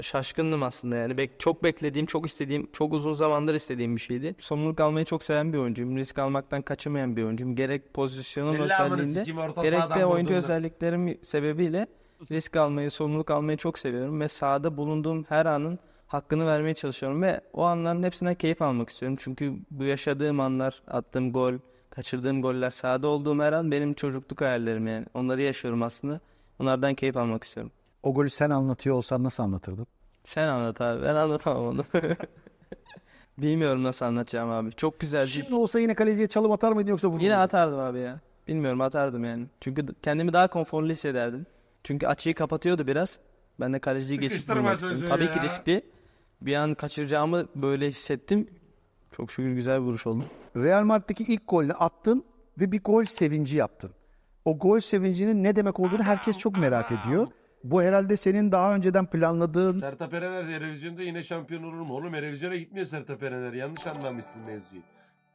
şaşkındım aslında yani. Bek çok beklediğim, çok istediğim, çok uzun zamandır istediğim bir şeydi. Sorumluluk almayı çok seven bir oyuncuyum. Risk almaktan kaçınmayan bir oyuncuyum. Gerek pozisyonum özelliğinde, gerek de oyuncu vurduğunda. özelliklerim sebebiyle risk almayı, sorumluluk almayı çok seviyorum ve sahada bulunduğum her anın hakkını vermeye çalışıyorum ve o anların hepsinden keyif almak istiyorum. Çünkü bu yaşadığım anlar, attığım gol, kaçırdığım goller, sahada olduğum her an benim çocukluk hayallerim yani. Onları yaşıyorum aslında. Onlardan keyif almak istiyorum.
O golü sen anlatıyor olsan nasıl anlatırdın?
Sen anlat abi. Ben anlatamam onu. *laughs* Bilmiyorum nasıl anlatacağım abi. Çok güzel. Şimdi olsa yine kaleciye çalım atar mıydın yoksa vurur Yine atardım abi ya. Bilmiyorum atardım yani. Çünkü kendimi daha konforlu hissederdim. Çünkü açıyı kapatıyordu biraz. Ben de kaleciyi geçip istedim. Tabii ki riskli. Bir an kaçıracağımı böyle hissettim.
Çok şükür güzel bir vuruş oldu. Real Madrid'deki ilk golünü attın ve bir gol sevinci yaptın. O gol sevincinin ne demek olduğunu herkes çok merak ediyor. Bu herhalde senin daha önceden planladığın... Sertab
Erener Erevizyon'da yine şampiyon olur mu? Oğlum Erevizyon'a gitmiyor Sertab Erener. Yanlış anlamışsın mevzuyu.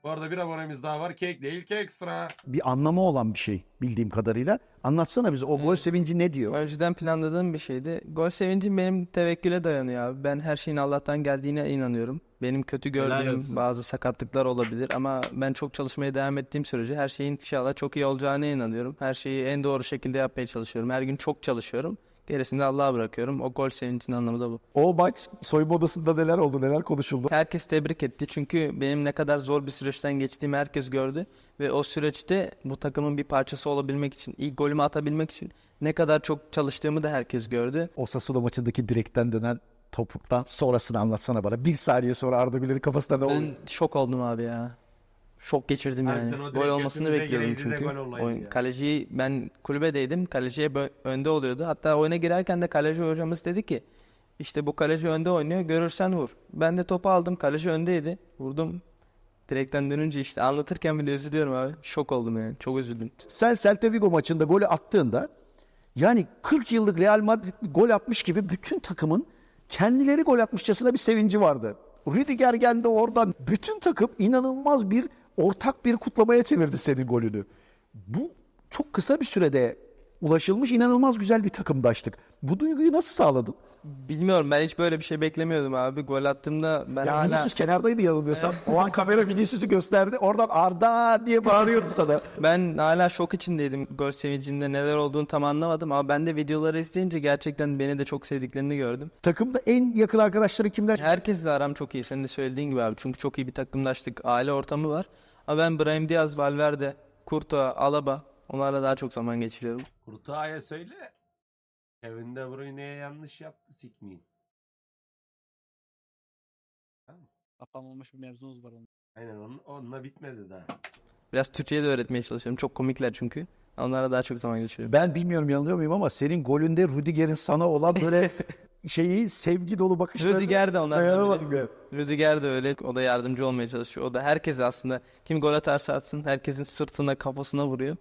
Bu arada bir abonemiz daha var. değil, ilk ekstra.
Bir anlamı olan bir şey bildiğim kadarıyla. Anlatsana bize o evet. gol sevinci ne diyor? Önceden planladığım bir şeydi.
Gol sevinci benim tevekküle dayanıyor abi. Ben her şeyin Allah'tan geldiğine inanıyorum. Benim kötü gördüğüm bazı sakatlıklar olabilir ama ben çok çalışmaya devam ettiğim sürece her şeyin inşallah çok iyi olacağına inanıyorum. Her şeyi en doğru şekilde yapmaya çalışıyorum. Her gün çok çalışıyorum. Gerisini de Allah'a bırakıyorum. O gol senin için anlamı da bu.
O maç soyunma odasında neler oldu, neler konuşuldu?
Herkes tebrik etti. Çünkü benim ne kadar zor bir süreçten geçtiğimi herkes gördü. Ve o süreçte bu takımın bir parçası olabilmek için, ilk golümü atabilmek için ne kadar çok çalıştığımı da herkes gördü.
Osasuna maçındaki direkten dönen topuktan sonrasını anlatsana bana. Bir saniye sonra Arda Güler'in kafasında ne oldu? Ben şok oldum abi ya. Şok geçirdim yani.
Gol olmasını götünüze bekliyordum çünkü. gol olaydı Oyun, ya. kaleci ben kulübedeydim. Kaleciye önde oluyordu. Hatta oyuna girerken de kaleci hocamız dedi ki işte bu kaleci önde oynuyor. Görürsen vur. Ben de topu aldım. Kaleci öndeydi. Vurdum. Direkten dönünce işte anlatırken bile üzülüyorum abi. Şok oldum yani. Çok üzüldüm.
Sen Celta Vigo maçında golü attığında yani 40 yıllık Real Madrid gol atmış gibi bütün takımın kendileri gol atmışçasına bir sevinci vardı. Rüdiger geldi oradan. Bütün takım inanılmaz bir ortak bir kutlamaya çevirdi senin golünü. Bu çok kısa bir sürede ulaşılmış inanılmaz güzel bir takımdaştık. Bu duyguyu nasıl sağladın?
Bilmiyorum ben hiç böyle bir şey beklemiyordum abi. Gol attığımda ben ya hala... Vinicius
kenardaydı yanılmıyorsam. o an kamera Vinicius'u gösterdi. Oradan Arda diye bağırıyordu sana. Ben hala
şok içindeydim. Gol sevincimde neler olduğunu tam anlamadım. Ama ben de videoları izleyince gerçekten beni de çok sevdiklerini gördüm. Takımda en yakın arkadaşları kimler? Herkesle aram çok iyi. Senin de söylediğin gibi abi. Çünkü çok iyi bir takımdaştık. Aile ortamı var. Ama ben Brahim Diaz, Valverde, Kurta, Alaba onlarla daha çok zaman geçiriyorum.
Kurtağa'ya söyle. Kevin De Bruyne'ye yanlış yaptı sikmeyin. Tamam. Kapanmamış bir mevzumuz var onun. Aynen onun, onunla bitmedi daha.
Biraz Türkçe'ye de
öğretmeye çalışıyorum. Çok komikler
çünkü. Onlara daha çok zaman geçiriyor. Ben bilmiyorum yanılıyor muyum ama senin golünde Rüdiger'in sana olan böyle *laughs* şeyi sevgi dolu bakışları. Rüdiger de onlardan biri.
Rüdiger de öyle. O da yardımcı olmaya çalışıyor. O da herkese aslında kim gol atarsa atsın herkesin sırtına kafasına vuruyor.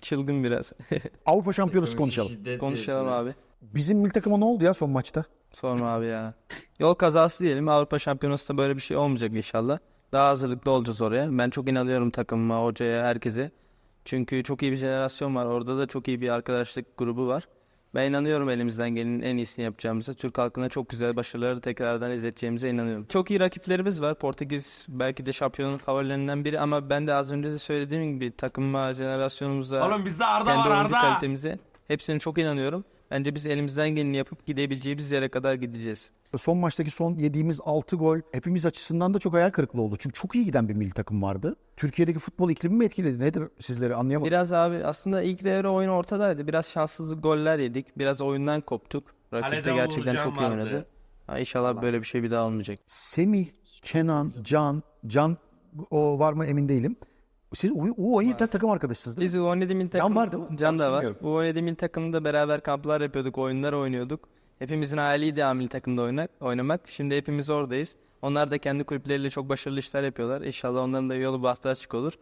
Çıldım biraz. *laughs*
Avrupa Şampiyonası konuşalım. Konuşalım abi. Bizim milli takıma ne oldu ya son maçta?
Sorma abi ya. Yol kazası diyelim. Avrupa Şampiyonası'nda böyle bir şey olmayacak inşallah. Daha hazırlıklı olacağız oraya. Ben çok inanıyorum takımıma, hocaya, herkese. Çünkü çok iyi bir jenerasyon var. Orada da çok iyi bir arkadaşlık grubu var. Ben inanıyorum elimizden gelenin en iyisini yapacağımıza. Türk halkına çok güzel başarıları tekrardan izleteceğimize inanıyorum. Çok iyi rakiplerimiz var. Portekiz belki de şampiyonun favorilerinden biri ama ben de az önce de söylediğim gibi takımıma, jenerasyonumuza, Oğlum bizde Arda kendi var oyuncu Arda. kalitemize hepsine çok inanıyorum. Bence biz elimizden geleni yapıp gidebileceğimiz yere kadar gideceğiz.
Son maçtaki son yediğimiz 6 gol hepimiz açısından da çok hayal kırıklığı oldu. Çünkü çok iyi giden bir milli takım vardı. Türkiye'deki futbol iklimi mi etkiledi? Nedir sizleri anlayamadım.
Biraz abi aslında ilk devre oyun ortadaydı. Biraz şanssızlık goller yedik. Biraz oyundan koptuk. Rakip de gerçekten çok iyi vardı. oynadı. Ha, inşallah böyle bir şey bir daha olmayacak.
Semih, Kenan, Can, Can o var mı emin değilim. Siz U17'den takım arkadaşısınız değil mi? Biz U17 milli takım. Can var
değil mi? Can da var. Bilmiyorum. U17 milli takımında beraber kamplar yapıyorduk, oyunlar oynuyorduk. Hepimizin hayaliydi A milli takımda oynak, oynamak. Şimdi hepimiz oradayız. Onlar da kendi kulüpleriyle çok başarılı işler yapıyorlar. İnşallah onların da yolu bahtı açık olur.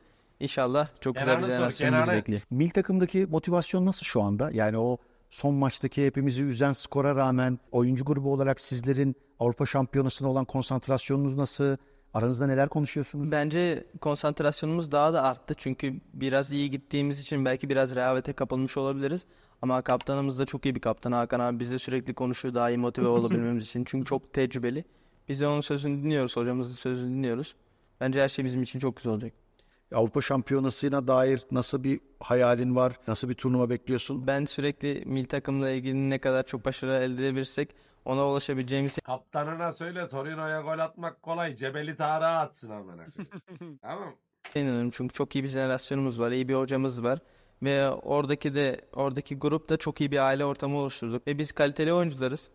İnşallah çok güzel bir sor, bekliyor.
Milli takımdaki motivasyon nasıl şu anda? Yani o son maçtaki hepimizi üzen skora rağmen oyuncu grubu olarak sizlerin Avrupa Şampiyonası'na olan konsantrasyonunuz nasıl? Aranızda neler konuşuyorsunuz? Bence
konsantrasyonumuz daha da arttı. Çünkü biraz iyi gittiğimiz için belki biraz rehavete kapılmış olabiliriz. Ama kaptanımız da çok iyi bir kaptan Hakan abi. bize sürekli konuşuyor daha iyi motive *laughs* olabilmemiz için. Çünkü çok tecrübeli. Biz de onun sözünü dinliyoruz. Hocamızın
sözünü dinliyoruz. Bence her şey bizim için çok güzel olacak. Avrupa Şampiyonası'na dair nasıl bir hayalin var? Nasıl bir turnuva bekliyorsun? Ben sürekli mil takımla ilgili ne kadar çok
başarı
elde edebilirsek ona ulaşabileceğimiz şey- Kaptanına söyle Torino'ya gol atmak kolay. Cebeli Tarık'a atsın amına. koyayım. *laughs* tamam.
inanıyorum. Çünkü çok iyi bir jenerasyonumuz var, iyi bir hocamız var ve oradaki de oradaki grup da çok iyi bir aile ortamı oluşturduk ve biz kaliteli oyuncularız.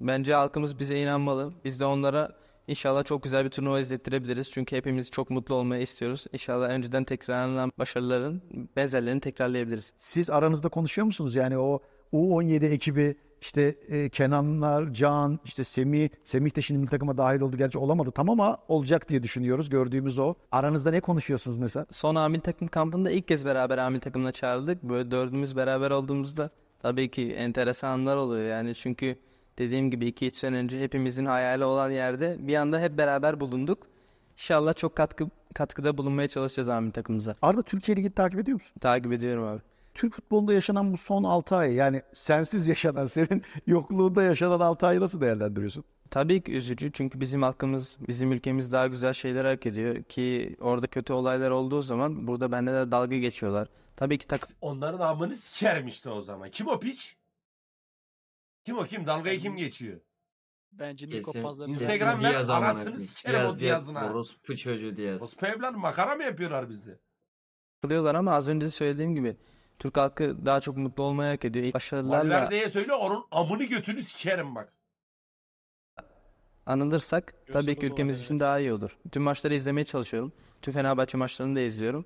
Bence halkımız bize inanmalı. Biz de onlara inşallah çok güzel bir turnuva izlettirebiliriz. Çünkü hepimiz çok mutlu olmayı istiyoruz. İnşallah önceden tekrarlanan başarıların benzerlerini tekrarlayabiliriz.
Siz aranızda konuşuyor musunuz? Yani o U17 ekibi işte e, Kenanlar, Can, işte Semih. Semih de şimdi takıma dahil oldu. Gerçi olamadı tam ama olacak diye düşünüyoruz. Gördüğümüz o. Aranızda ne konuşuyorsunuz mesela?
Son amil takım kampında ilk kez beraber amil takımına çağrıldık. Böyle dördümüz beraber olduğumuzda tabii ki enteresanlar oluyor. Yani çünkü dediğim gibi 2-3 sene önce hepimizin hayali olan yerde bir anda hep beraber bulunduk.
İnşallah çok katkı katkıda bulunmaya çalışacağız amil takımımıza. Arda Türkiye Ligi'ni takip ediyor musun? Takip ediyorum abi. Türk futbolunda yaşanan bu son 6 ay yani sensiz yaşanan *laughs* senin yokluğunda yaşanan 6 ayı nasıl değerlendiriyorsun?
Tabii ki üzücü çünkü bizim halkımız, bizim ülkemiz daha güzel şeyler hak ediyor ki orada kötü olaylar olduğu zaman burada bende de dalga geçiyorlar.
Tabii ki takım... Onların amını sikermişti o zaman. Kim o piç? Kim o kim? Dalgayı kim geçiyor? Bence Niko Kesin. Pazar'ın Instagram ver Diaz amına anasını koyayım. sikerim o Diaz'ına. Orospu çocuğu Diaz. Ospe evlen makara mı yapıyorlar bizi?
Kılıyorlar ama az önce söylediğim gibi Türk halkı daha çok mutlu olmaya hak ediyor. İlk başarılarla Valverde'ye
söyle onun amını götünü sikerim bak.
anılırsak tabii ki ülkemiz için daha iyi olur. Tüm maçları izlemeye çalışıyorum. Tüm Fenerbahçe maçlarını da izliyorum.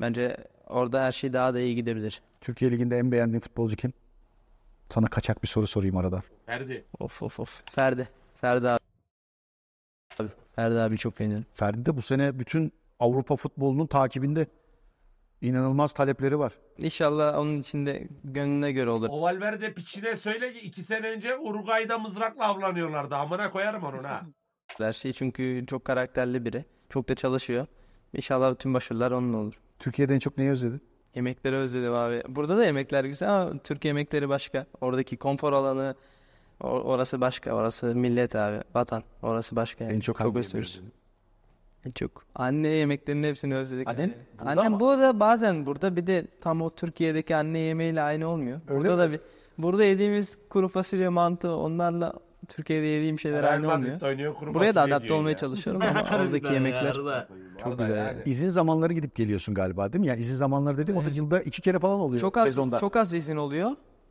Bence orada her şey daha da iyi gidebilir.
Türkiye Ligi'nde en beğendiğin futbolcu kim? Sana kaçak bir soru sorayım arada. Ferdi. Of of of. Ferdi. Ferdi abi. abi. Ferdi abi çok beğenirim. Ferdi de bu sene bütün Avrupa futbolunun takibinde. İnanılmaz talepleri var.
İnşallah onun için de gönlüne göre olur.
O Valverde piçine söyle ki iki sene önce Uruguay'da mızrakla avlanıyorlardı. Amına koyarım onu ha.
*laughs* Her şey çünkü çok karakterli biri. Çok da çalışıyor. İnşallah bütün başarılar onun olur.
Türkiye'de en çok neyi özledin?
Yemekleri özledim abi. Burada da yemekler güzel ama Türk yemekleri başka. Oradaki konfor alanı orası başka. Orası millet abi. Vatan. Orası başka. Yani. En çok,
çok hangi özledim?
Çok. Anne yemeklerinin hepsini özledik. Annen? Burada Annem mı? burada bazen burada bir de tam o Türkiye'deki anne yemeğiyle aynı olmuyor. Öyle burada mi? da bir burada yediğimiz kuru fasulye
mantı onlarla Türkiye'de yediğim şeyler Real aynı olmuyor. oynuyor, kuru Buraya da adapte olmaya ya. çalışıyorum *laughs* ama oradaki yemekler çok güzel. yani. İzin zamanları gidip geliyorsun galiba değil mi? Yani izin zamanları dedim o da yılda iki kere falan oluyor Çok az sezonda. çok
az izin oluyor.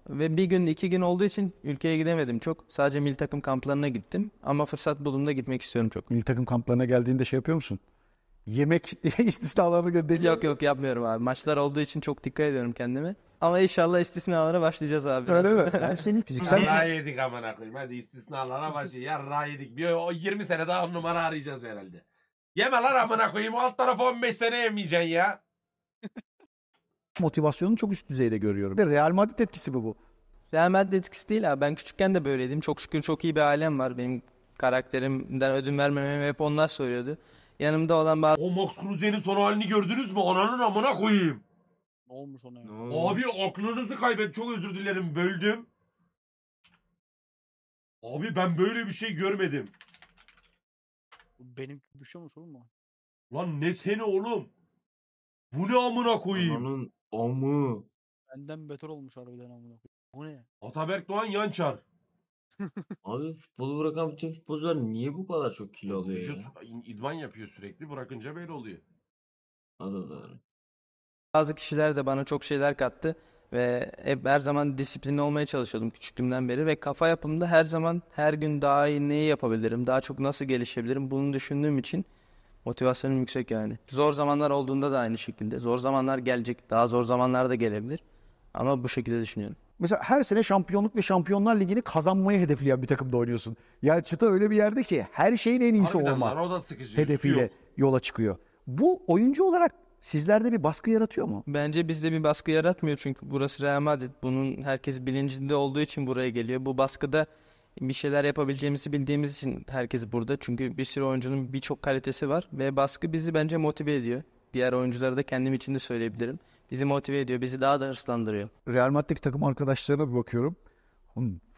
Ve bir gün iki gün olduğu için ülkeye gidemedim çok. Sadece milli takım kamplarına gittim. Ama fırsat bulduğumda gitmek istiyorum çok.
Milli takım kamplarına
geldiğinde şey yapıyor musun? Yemek *laughs* istisnalarını deniyor. Yok yok yapmıyorum abi. Maçlar olduğu için çok dikkat ediyorum kendime. Ama inşallah istisnalara başlayacağız abi. Öyle mi? Yani *laughs* senin fiziksel... Yarra yedik
amına koyayım. Hadi istisnalara başlayalım. Yarra yedik. Bir, o 20 sene daha numara arayacağız herhalde. Yeme lan amına koyayım. Alt tarafı 15 sene yemeyeceksin ya
motivasyonunu çok üst düzeyde görüyorum. Real Madrid etkisi mi bu? Real Madrid etkisi değil abi. Ben küçükken
de böyleydim. Çok şükür çok iyi bir ailem var. Benim karakterimden ödün vermememi hep onlar söylüyordu.
Yanımda olan bazı... O Max Cruze'nin son halini gördünüz mü? Ananın amına koyayım. Ne olmuş ona ya? Abi aklınızı kaybet. Çok özür dilerim. Böldüm. Abi ben böyle bir şey görmedim. Benim bir
şey olmuş oğlum mu?
Lan ne seni oğlum? Bu ne amına koyayım? Ananın Amı.
Benden beter olmuş harbiden amına koyayım. ne?
Ataberk Doğan Yançar. *laughs* Abi futbolu bırakan bütün futbolcular niye bu kadar çok kilo alıyor Vücut ya? idman yapıyor sürekli. Bırakınca böyle oluyor. O doğru.
Bazı kişiler de bana çok şeyler kattı ve hep her zaman disiplinli olmaya çalışıyordum küçüklüğümden beri ve kafa yapımda her zaman her gün daha iyi neyi yapabilirim, daha çok nasıl gelişebilirim bunu düşündüğüm için Motivasyonum yüksek yani. Zor zamanlar olduğunda da aynı şekilde. Zor zamanlar gelecek. Daha zor zamanlar da gelebilir. Ama bu şekilde düşünüyorum.
Mesela her sene şampiyonluk ve Şampiyonlar Ligi'ni kazanmayı hedefleyen bir takımda oynuyorsun. Yani çıta öyle bir yerde ki her şeyin en iyisi Harbiden olma
sıkıcı, hedefiyle
yola çıkıyor. Bu oyuncu olarak sizlerde bir baskı yaratıyor mu?
Bence bizde bir baskı yaratmıyor çünkü burası Real Madrid. Bunun herkes bilincinde olduğu için buraya geliyor. Bu baskıda bir şeyler yapabileceğimizi bildiğimiz için herkes burada. Çünkü bir sürü oyuncunun birçok kalitesi var ve baskı bizi bence motive ediyor. Diğer oyuncuları da kendim için de söyleyebilirim. Bizi motive ediyor, bizi daha da hırslandırıyor.
Real Madrid takım arkadaşlarına bir bakıyorum.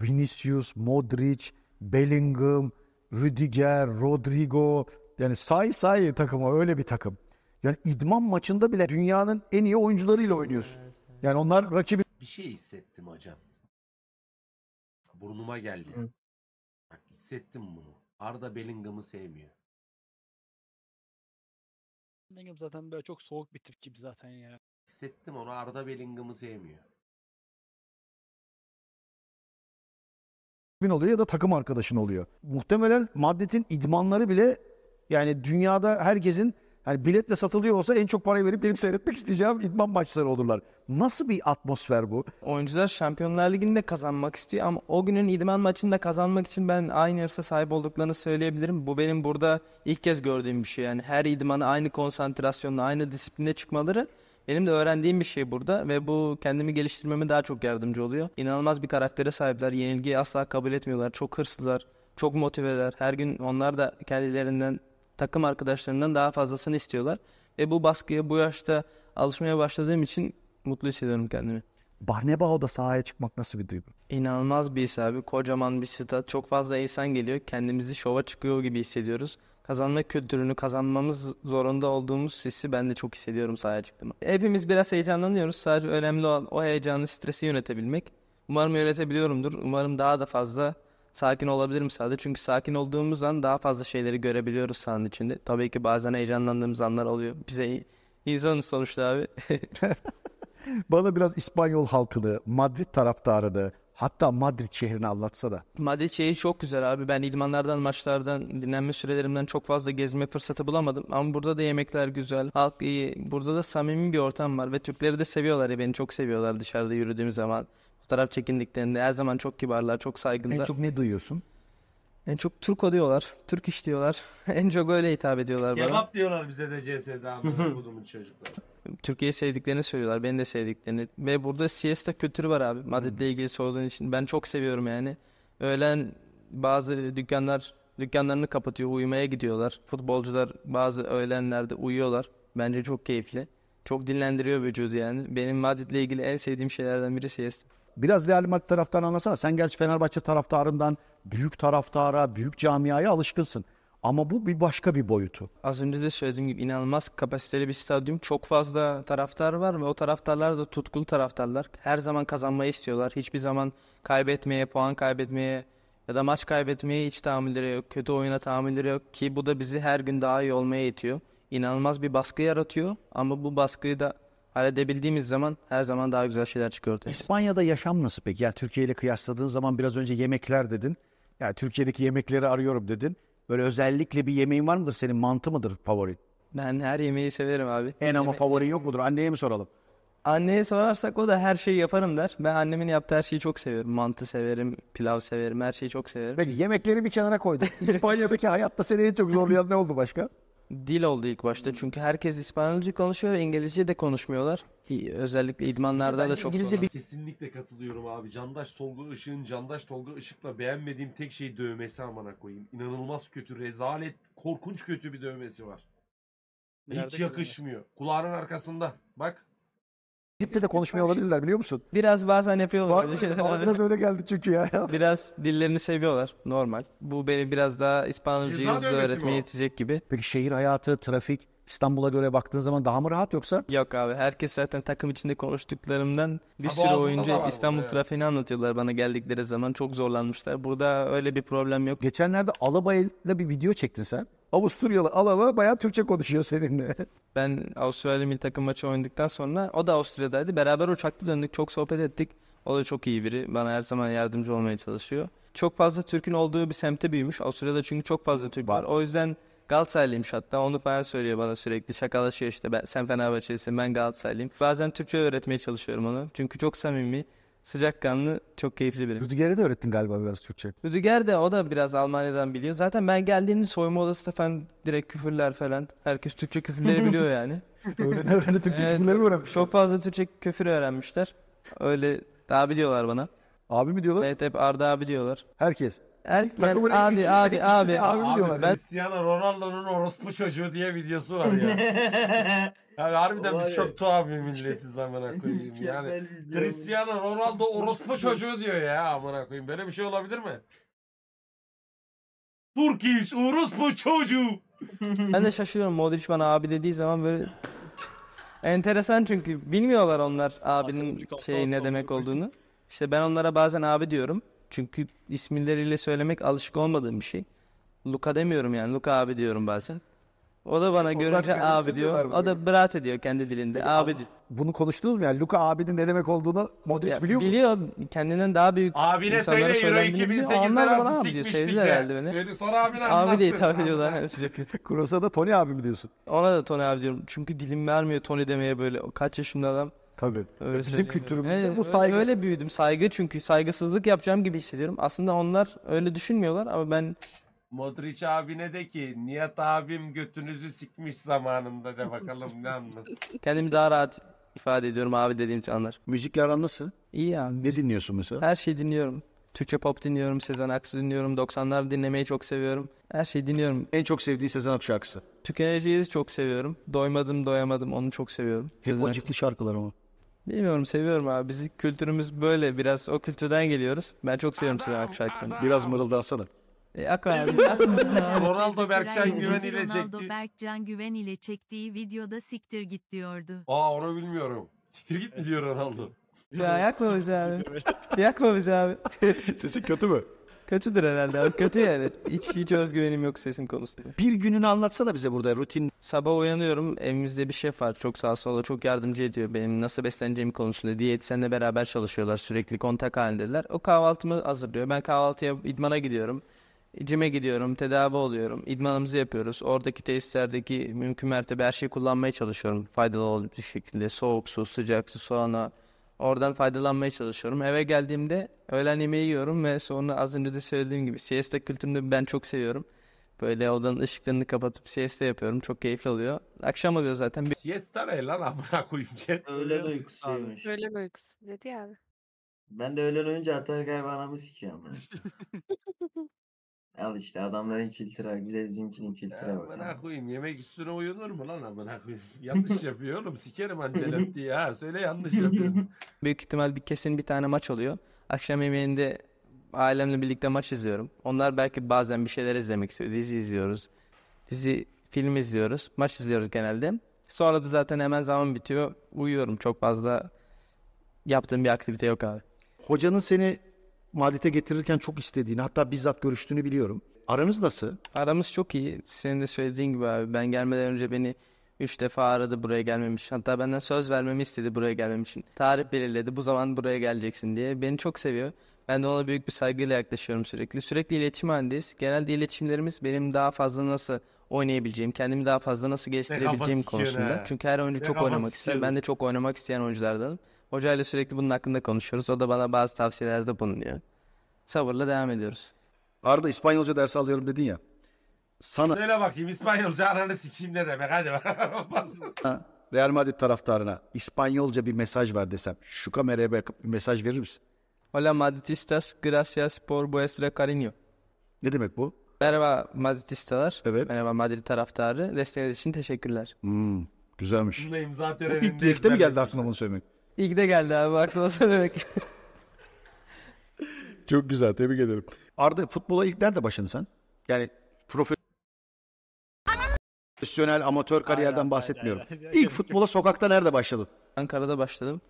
Vinicius, Modric, Bellingham, Rüdiger, Rodrigo. Yani say say takımı öyle bir takım. Yani idman maçında bile dünyanın en iyi oyuncularıyla
oynuyorsun.
Yani onlar rakibi... Bir
şey hissettim hocam burnuma geldi. Hı. Bak hissettim bunu. Arda Bellingham'ı sevmiyor.
Bellingham zaten böyle çok soğuk bir tip gibi zaten ya. Hissettim onu Arda Bellingham'ı sevmiyor.
Bin oluyor ya da takım arkadaşın oluyor. Muhtemelen maddetin idmanları bile yani dünyada herkesin Hani biletle satılıyor olsa en çok parayı verip benim seyretmek isteyeceğim idman maçları olurlar. Nasıl bir atmosfer bu? Oyuncular Şampiyonlar Ligi'ni de kazanmak istiyor ama o günün idman
maçını da kazanmak için ben aynı hırsa sahip olduklarını söyleyebilirim. Bu benim burada ilk kez gördüğüm bir şey. Yani her idmanı aynı konsantrasyonla, aynı disipline çıkmaları benim de öğrendiğim bir şey burada ve bu kendimi geliştirmeme daha çok yardımcı oluyor. İnanılmaz bir karaktere sahipler. Yenilgiyi asla kabul etmiyorlar. Çok hırslılar, çok motiveler. Her gün onlar da kendilerinden takım arkadaşlarından daha fazlasını istiyorlar. Ve bu baskıya bu yaşta alışmaya başladığım için
mutlu hissediyorum kendimi. Barnebao'da sahaya çıkmak nasıl bir duygu?
İnanılmaz bir his abi. Kocaman bir stat. Çok fazla insan geliyor. Kendimizi şova çıkıyor gibi hissediyoruz. Kazanma kültürünü kazanmamız zorunda olduğumuz hissi ben de çok hissediyorum sahaya çıktığımda. Hepimiz biraz heyecanlanıyoruz. Sadece önemli olan o heyecanı, stresi yönetebilmek. Umarım yönetebiliyorumdur. Umarım daha da fazla sakin olabilirim sadece. Çünkü sakin olduğumuz an daha fazla şeyleri görebiliyoruz sahanın içinde. Tabii ki bazen heyecanlandığımız anlar oluyor. Bize insanız sonuçta abi. *laughs*
Bana biraz İspanyol halkını, Madrid taraftarını, hatta Madrid şehrini anlatsa da.
Madrid şehri çok güzel abi. Ben idmanlardan, maçlardan, dinlenme sürelerimden çok fazla gezme fırsatı bulamadım. Ama burada da yemekler güzel, halk iyi. Burada da samimi bir ortam var ve Türkleri de seviyorlar ya beni çok seviyorlar dışarıda yürüdüğüm zaman fotoğraf çekindiklerinde her zaman çok kibarlar, çok saygınlar. En çok ne duyuyorsun? En çok Turko diyorlar, Türk iş diyorlar. *laughs* en çok öyle hitap ediyorlar Kebap bana. Kebap
diyorlar bize de CS'de amına kodumun çocuklar.
*laughs* Türkiye'yi sevdiklerini söylüyorlar, beni de sevdiklerini. Ve burada siesta kültürü var abi. Madrid'le ilgili sorduğun için ben çok seviyorum yani. Öğlen bazı dükkanlar dükkanlarını kapatıyor, uyumaya gidiyorlar. Futbolcular bazı öğlenlerde uyuyorlar. Bence çok keyifli. Çok dinlendiriyor vücudu yani. Benim
Madrid'le ilgili en sevdiğim şeylerden biri siesta biraz Real Madrid taraftan anlasana. Sen gerçi Fenerbahçe taraftarından büyük taraftara, büyük camiaya alışkınsın. Ama bu bir başka bir boyutu.
Az önce de söylediğim gibi inanılmaz kapasiteli bir stadyum. Çok fazla taraftar var ve o taraftarlar da tutkulu taraftarlar. Her zaman kazanmayı istiyorlar. Hiçbir zaman kaybetmeye, puan kaybetmeye ya da maç kaybetmeye hiç tahammülleri yok. Kötü oyuna tahammülleri yok ki bu da bizi her gün daha iyi olmaya itiyor. İnanılmaz bir baskı yaratıyor ama bu baskıyı da halledebildiğimiz zaman
her zaman daha güzel şeyler çıkıyor ortaya. İspanya'da yaşam nasıl peki? Yani Türkiye ile kıyasladığın zaman biraz önce yemekler dedin. Yani Türkiye'deki yemekleri arıyorum dedin. Böyle özellikle bir yemeğin var mıdır senin? Mantı mıdır favori? Ben her yemeği severim abi. En ama Yeme- favorin yok mudur? Anneye mi soralım?
Anneye sorarsak o da her şeyi yaparım der. Ben annemin yaptığı her şeyi çok severim. Mantı severim, pilav severim, her şeyi çok severim. Peki yemekleri bir kenara koydun. *laughs*
İspanya'daki hayatta seni en çok zorlayan ne oldu başka?
dil oldu ilk başta. Hmm. Çünkü herkes İspanyolca konuşuyor ve İngilizce de konuşmuyorlar. Özellikle idmanlarda da çok İngilizce sorun.
Kesinlikle katılıyorum abi. Candaş Tolga Işık'ın Candaş Tolga Işık'la beğenmediğim tek şey dövmesi amana koyayım. İnanılmaz kötü, rezalet, korkunç kötü bir dövmesi var. Nerede Hiç yakışmıyor. Kulağının arkasında. Bak.
Hiple de konuşmuyor olabilirler biliyor musun? Biraz bazen yapıyorlar şey Biraz öyle geldi çünkü ya. *laughs* biraz dillerini seviyorlar normal. Bu beni biraz daha İspanyolcayı Ceza hızlı öğretmeye o?
yetecek gibi. Peki şehir hayatı, trafik İstanbul'a göre baktığın zaman daha mı rahat yoksa?
Yok abi herkes zaten
takım içinde konuştuklarımdan bir Ha, sürü oyuncu
İstanbul evet. trafiğini anlatıyorlar bana geldikleri zaman çok zorlanmışlar. Burada öyle bir problem yok. Geçenlerde Alabay'la bir video çektin sen. Avusturyalı Alava
bayağı Türkçe konuşuyor seninle. *laughs*
Ben Avustralya milli takım maçı oynadıktan sonra o da Avusturya'daydı. Beraber uçakta döndük. Çok sohbet ettik. O da çok iyi biri. Bana her zaman yardımcı olmaya çalışıyor. Çok fazla Türk'ün olduğu bir semte büyümüş. Avusturya'da çünkü çok fazla Türk var. O yüzden Galatasaraylıymış hatta onu falan söylüyor bana sürekli şakalaşıyor işte ben, sen Fenerbahçelisin ben Galatasaraylıyım. Bazen Türkçe öğretmeye çalışıyorum onu çünkü çok samimi Sıcakkanlı, çok keyifli biri.
Rüdiger'e de öğrettin galiba biraz
Türkçe.
Rüdiger de o da biraz Almanya'dan biliyor. Zaten ben geldiğimde soyma odası da falan direkt küfürler falan. Herkes Türkçe küfürleri *laughs* biliyor yani. öğrene öğrene Türkçe evet, küfürleri mi öğrenmiş? Çok fazla Türkçe küfür öğrenmişler. Öyle abi diyorlar bana. Abi mi diyorlar? Evet hep Arda abi diyorlar.
Herkes. Er, ben, abi,
abi, abi, abi, abi, abi, diyorlar. Ben...
Cristiano Ronaldo'nun orospu çocuğu diye videosu var ya. *laughs* *laughs* Abi harbiden biz çok tuhaf bir milletiz *laughs* amına koyayım. yani Cristiano Ronaldo orospu çocuğu diyor ya amına koyayım. Böyle bir şey olabilir mi? Turkish orospu çocuğu. *laughs* Ben de
şaşırıyorum Modric bana abi dediği zaman böyle *laughs* enteresan çünkü bilmiyorlar onlar abinin şey ne demek olduğunu. İşte ben onlara bazen abi diyorum. Çünkü isimleriyle söylemek alışık olmadığım bir şey. Luka demiyorum yani. Luka abi diyorum bazen. O da bana görünce kendisi abi diyor. O da brate diyor kendi dilinde. abi diyor. Bunu konuştunuz mu yani? Luka
abinin ne demek olduğunu Modric Ya, biliyor mu? biliyor. Kendinden daha büyük
Abine insanlara söyle Euro söylendiğini
2008'de nasıl diyor. sikmiştik Sevdiler herhalde beni. Sevdi sor abine Abi diye hitap ediyorlar hani sürekli. *laughs*
Kurosa'da da Tony
abi mi diyorsun? Ona da Tony abi diyorum. Çünkü dilim vermiyor Tony demeye böyle. O kaç yaşında adam. Tabii. Öyle Bizim söylüyor. kültürümüzde Evet, bu öyle- saygı. Öyle büyüdüm. Saygı çünkü saygısızlık yapacağım gibi hissediyorum. Aslında onlar öyle düşünmüyorlar ama ben
Modric abine de ki Nihat abim götünüzü sikmiş zamanında de bakalım ne anlıyor.
*laughs* Kendimi daha rahat ifade ediyorum abi dediğim için anlar. Müzikler aran nasıl? İyi ya. Ne dinliyorsun mesela? Her şeyi dinliyorum. Türkçe pop dinliyorum, Sezen Aksu dinliyorum, 90'lar dinlemeyi çok seviyorum. Her şeyi dinliyorum. En çok sevdiğin Sezen Aksu şarkısı? Tükeneceğiz çok seviyorum. Doymadım doyamadım onu çok seviyorum. Hep Sezen acıklı şarkılar ama. Bilmiyorum seviyorum abi. Bizim kültürümüz böyle biraz o kültürden geliyoruz. Ben çok seviyorum Sezen Aksu şarkılarını.
Biraz
mırıldansana. E, ak
abi. *laughs* Ronaldo Berkcan Güven ile Ronaldo çekti.
Berkcan Güven ile çektiği videoda siktir git diyordu.
Aa onu bilmiyorum. Siktir git mi diyor Ronaldo?
ya yakma bizi abi. *laughs* yakma bizi abi. *laughs* Sesi kötü mü? Kötüdür herhalde abi. Kötü yani. Hiç, hiç özgüvenim yok sesim konusunda. Bir gününü anlatsana bize burada rutin. Sabah uyanıyorum. Evimizde bir şef var. Çok sağ sola çok yardımcı ediyor benim nasıl besleneceğim konusunda. diyet Diyetisyenle beraber çalışıyorlar. Sürekli kontak halindeler. O kahvaltımı hazırlıyor. Ben kahvaltıya idmana gidiyorum. Cime gidiyorum, tedavi oluyorum, idmanımızı yapıyoruz. Oradaki tesislerdeki mümkün mertebe her şeyi kullanmaya çalışıyorum. Faydalı olacak şekilde soğuk su, sıcak su, soğana oradan faydalanmaya çalışıyorum. Eve geldiğimde öğlen yemeği yiyorum ve sonra az önce de söylediğim gibi siesta kültürünü ben çok seviyorum. Böyle odanın ışıklarını kapatıp siesta yapıyorum. Çok keyifli oluyor. Akşam oluyor zaten. Bir...
Siesta ne lan amına koyayım. Şey öğlen uykusuymuş.
Öğlen uykusu dedi ya abi.
Ben de öğlen önce atar galiba anamı sikiyorum. *laughs* Al işte adamların kültüre bile bizimkinin kültüre bak.
koyayım yemek üstüne uyunur mu lan amına koyayım? *laughs* Yanlış yapıyor oğlum sikerim Ancelotti *laughs* ya. Söyle yanlış yapıyorum.
*laughs* Büyük ihtimal bir kesin bir tane maç oluyor. Akşam yemeğinde ailemle birlikte maç izliyorum. Onlar belki bazen bir şeyler izlemek istiyor. Dizi izliyoruz. Dizi film izliyoruz. Maç izliyoruz genelde. Sonra da zaten hemen zaman bitiyor. Uyuyorum. Çok fazla
yaptığım bir aktivite yok abi. Hocanın seni Madit'e getirirken çok istediğini hatta bizzat görüştüğünü biliyorum. Aranız nasıl? Aramız çok iyi. Senin de söylediğin gibi abi ben
gelmeden önce beni Üç defa aradı buraya gelmemiş. Hatta benden söz vermemi istedi buraya gelmem için. Tarih belirledi bu zaman buraya geleceksin diye. Beni çok seviyor. Ben de ona büyük bir saygıyla yaklaşıyorum sürekli. Sürekli iletişim halindeyiz. Genelde iletişimlerimiz benim daha fazla nasıl oynayabileceğim, kendimi daha fazla nasıl geliştirebileceğim konusunda. Çünkü her oyuncu çok oynamak ister. Ben de çok oynamak isteyen oyunculardanım. Hocayla sürekli bunun hakkında konuşuyoruz. O da bana bazı tavsiyelerde bulunuyor. Sabırla devam
ediyoruz. Arda İspanyolca dersi alıyorum dedin ya. Sana...
Söyle bakayım İspanyolca ananı sikeyim ne demek hadi bak.
*laughs* Real Madrid taraftarına İspanyolca bir mesaj ver desem şu kameraya bakıp bir mesaj verir misin?
Hola Madridistas, gracias por vuestra cariño. Ne demek bu? Merhaba Madridistalar. Evet. Merhaba Madrid taraftarı. Desteğiniz için teşekkürler.
Hmm,
güzelmiş.
İmza töreninde. İlk mi geldi
aklına bunu söylemek? İlk de geldi abi aklıma söylemek. Çok güzel tebrik ederim. Arda futbola ilk nerede başladın sen? Yani profesyonel amatör kariyerden Aynen, bahsetmiyorum. Aynen, aynen. ilk futbola sokakta nerede başladın? Ankara'da başladım.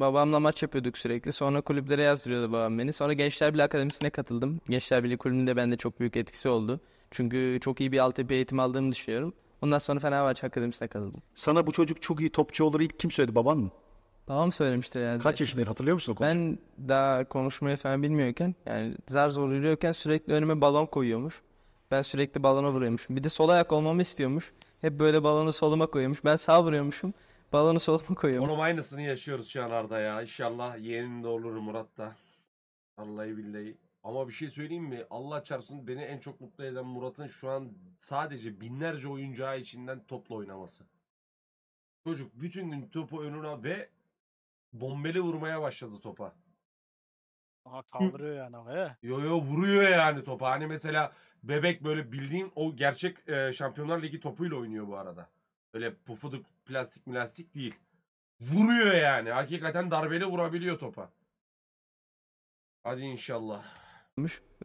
Babamla maç yapıyorduk sürekli. Sonra kulüplere yazdırıyordu babam beni. Sonra Gençler Birliği Akademisi'ne katıldım. Gençler Birliği Kulübü'nde bende çok büyük etkisi oldu. Çünkü çok iyi bir altyapı eğitim aldığımı düşünüyorum. Ondan sonra Fenerbahçe Akademisi'ne katıldım. Sana bu çocuk çok iyi topçu olur ilk kim söyledi baban mı? Babam söylemiştir yani. Kaç yaşındaydın hatırlıyor musun o konuş- Ben daha konuşmayı falan bilmiyorken yani zar zor yürüyorken sürekli önüme balon koyuyormuş. Ben sürekli balona vuruyormuşum. Bir de sol ayak olmamı istiyormuş. Hep böyle balonu soluma koyuyormuş. Ben sağ vuruyormuşum. Balonu soluma koyuyormuş. Onun
aynısını yaşıyoruz şu an Arda ya. İnşallah yeğenim de olur Murat da. Vallahi billahi. Ama bir şey söyleyeyim mi? Allah çarpsın beni en çok mutlu eden Murat'ın şu an sadece binlerce oyuncağı içinden topla oynaması. Çocuk bütün gün topu önüne ve bombeli vurmaya başladı topa. Aha kaldırıyor yani havaya. Yo yo vuruyor yani topa. Hani mesela bebek böyle bildiğin o gerçek e, Şampiyonlar Ligi topuyla oynuyor bu arada. Öyle pufuduk plastik milastik değil. Vuruyor yani. Hakikaten darbeli vurabiliyor topa. Hadi inşallah.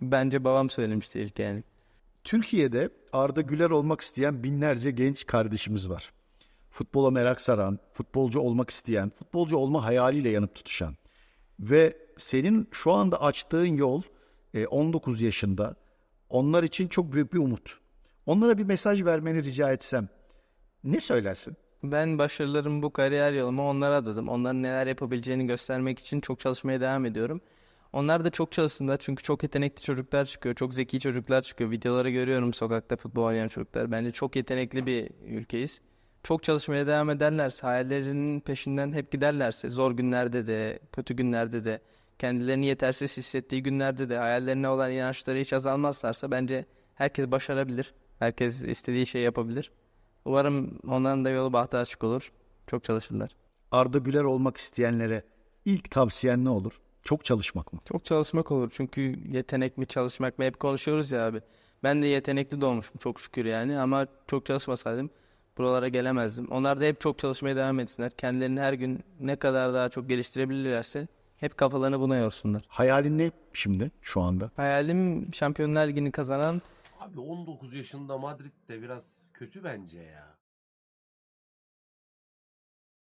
Bence babam söylemişti ilk yani. Türkiye'de Arda Güler olmak isteyen binlerce genç kardeşimiz var futbola merak saran, futbolcu olmak isteyen, futbolcu olma hayaliyle yanıp tutuşan ve senin şu anda açtığın yol 19 e, yaşında onlar için çok büyük bir umut. Onlara bir mesaj vermeni rica etsem ne söylersin?
Ben başarılarımı bu kariyer yoluma onlara adadım. Onların neler yapabileceğini göstermek için çok çalışmaya devam ediyorum. Onlar da çok çalışsınlar çünkü çok yetenekli çocuklar çıkıyor. Çok zeki çocuklar çıkıyor. Videoları görüyorum sokakta futbol oynayan çocuklar. Bence çok yetenekli bir ülkeyiz çok çalışmaya devam ederlerse, hayallerinin peşinden hep giderlerse, zor günlerde de, kötü günlerde de, kendilerini yetersiz hissettiği günlerde de, hayallerine olan inançları hiç azalmazlarsa bence herkes başarabilir. Herkes istediği şey yapabilir. Umarım onların da yolu bahtı açık olur. Çok çalışırlar.
Arda Güler olmak isteyenlere ilk tavsiyen ne olur? Çok çalışmak mı? Çok çalışmak
olur. Çünkü yetenek mi çalışmak mı hep konuşuyoruz ya abi. Ben de yetenekli doğmuşum çok şükür yani ama çok çalışmasaydım buralara gelemezdim. Onlar da hep çok çalışmaya devam etsinler. Kendilerini her gün ne kadar daha çok
geliştirebilirlerse
hep
kafalarını buna yorsunlar. Hayalin ne şimdi şu anda?
Hayalim Şampiyonlar Ligi'ni kazanan
Abi 19 yaşında Madrid'de biraz kötü bence
ya.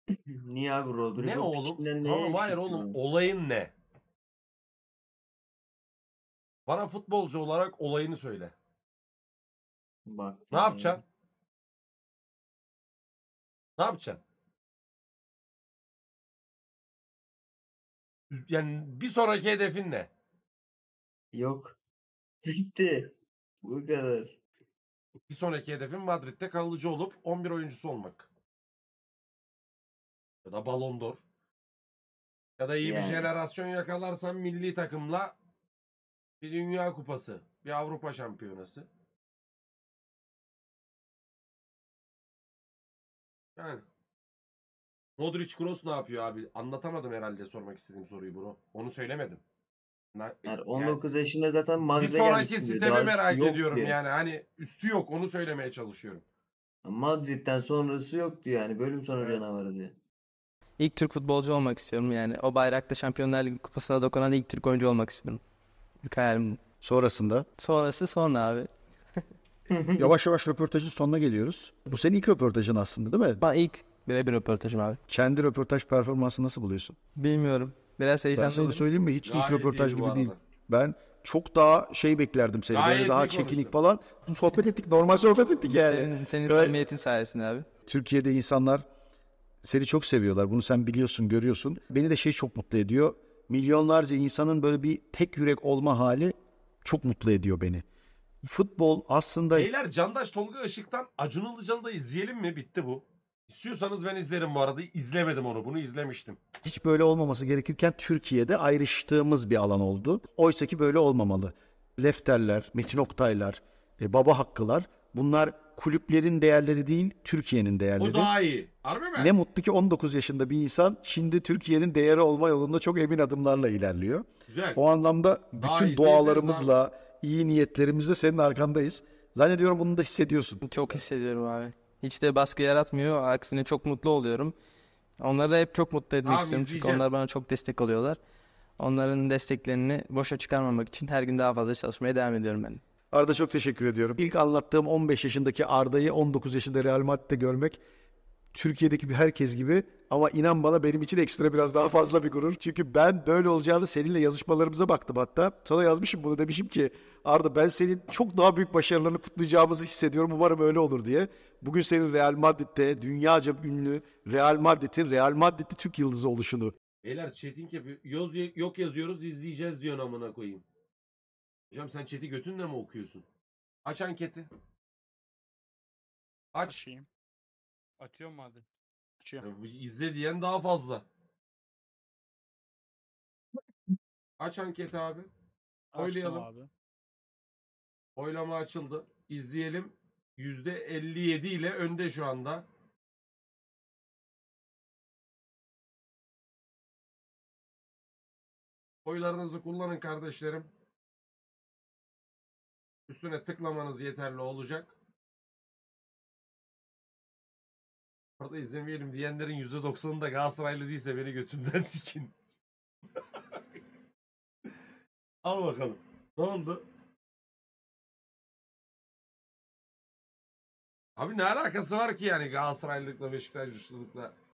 *clears throat* Niye abi Rodrigo? Ne oğlum? Piçinden neye hayır oğlum olayın ne? Bana futbolcu olarak olayını söyle. Bak Ne yani. yapacaksın? Ne yapacaksın? Yani bir sonraki hedefin ne? Yok.
*laughs* Bitti. Bu kadar. Bir sonraki hedefin Madrid'de kalıcı olup 11 oyuncusu olmak. Ya da Ballon d'Or. Ya da iyi yani. bir jenerasyon
yakalarsan milli takımla bir Dünya Kupası, bir Avrupa Şampiyonası. Yani. Modric Kroos ne yapıyor abi? Anlatamadım
herhalde sormak istediğim soruyu bunu. Onu söylemedim. E,
yani 19 yani, yaşında zaten Madrid'e Bir sonraki sitemi merak ediyorum diye. yani.
Hani üstü yok onu söylemeye çalışıyorum.
Madrid'den sonrası yoktu yani. Bölüm sonu evet. canavarı diye. İlk Türk futbolcu olmak istiyorum yani. O bayrakta Şampiyonlar Ligi kupasına dokunan ilk Türk oyuncu olmak istiyorum. İlk hayalim Sonrasında? Sonrası sonra abi
yavaş yavaş röportajın sonuna geliyoruz. Bu senin ilk röportajın aslında değil mi? Ben ilk birebir röportajım abi. Kendi röportaj performansını nasıl buluyorsun? Bilmiyorum. Biraz Ben sana söyleyeyim mi? Hiç ilk röportaj iyi gibi değil. Ben çok daha şey beklerdim seni. Böyle daha çekinik falan. Sohbet ettik. Normal sohbet ettik yani. Senin, senin Böyle- samimiyetin sayesinde abi. Türkiye'de insanlar seni çok seviyorlar. Bunu sen biliyorsun, görüyorsun. Beni de şey çok mutlu ediyor. Milyonlarca insanın böyle bir tek yürek olma hali çok mutlu ediyor beni futbol aslında... Beyler
Candaş Tolga Işık'tan Acun Ilıcalı'da da izleyelim mi? Bitti bu. İstiyorsanız ben izlerim bu arada. İzlemedim onu. Bunu izlemiştim. Hiç
böyle olmaması gerekirken Türkiye'de ayrıştığımız bir alan oldu. Oysa ki böyle olmamalı. Lefterler, Metin Oktaylar, e, Baba Hakkılar bunlar kulüplerin değerleri değil Türkiye'nin değerleri. O daha iyi. Harbi mi? Ne mutlu ki 19 yaşında bir insan şimdi Türkiye'nin değeri olma yolunda çok emin adımlarla ilerliyor. Güzel. O anlamda bütün iyi. doğalarımızla... Sen, sen, iyi niyetlerimizle senin arkandayız. Zannediyorum bunu da hissediyorsun. Çok hissediyorum abi.
Hiç de baskı yaratmıyor. Aksine çok mutlu oluyorum. Onları da hep çok mutlu
etmek abi, istiyorum. Çünkü
onlar bana çok destek oluyorlar. Onların desteklerini boşa çıkarmamak için her gün daha fazla çalışmaya
devam ediyorum ben. Arda çok teşekkür ediyorum. İlk anlattığım 15 yaşındaki Arda'yı 19 yaşında Real Madrid'de görmek Türkiye'deki bir herkes gibi ama inan bana benim için ekstra biraz daha fazla bir gurur. Çünkü ben böyle olacağını seninle yazışmalarımıza baktım hatta. Sana yazmışım bunu demişim ki Arda ben senin çok daha büyük başarılarını kutlayacağımızı hissediyorum. Umarım öyle olur diye. Bugün senin Real Madrid'de dünyaca ünlü Real Madrid'in Real Madrid'de Türk yıldızı oluşunu.
Beyler chatting ki Yoz, yok yazıyoruz izleyeceğiz diyor amına koyayım. Hocam sen
chat'i götünle mi okuyorsun? Aç anketi. Aç. Açayım. Atıyorum madem. Açıyor. İzle diyen daha fazla. Aç anketi abi. Oylayalım. Abi. Oylama açıldı. İzleyelim. %57 ile önde şu anda. Oylarınızı kullanın kardeşlerim. Üstüne tıklamanız yeterli olacak. Orada izlemeyelim diyenlerin %90'ını da Galatasaraylı değilse beni götümden *laughs* sikin. Al bakalım. Ne oldu? Abi ne alakası var ki yani Galatasaraylılıkla Beşiktaşlılıkla?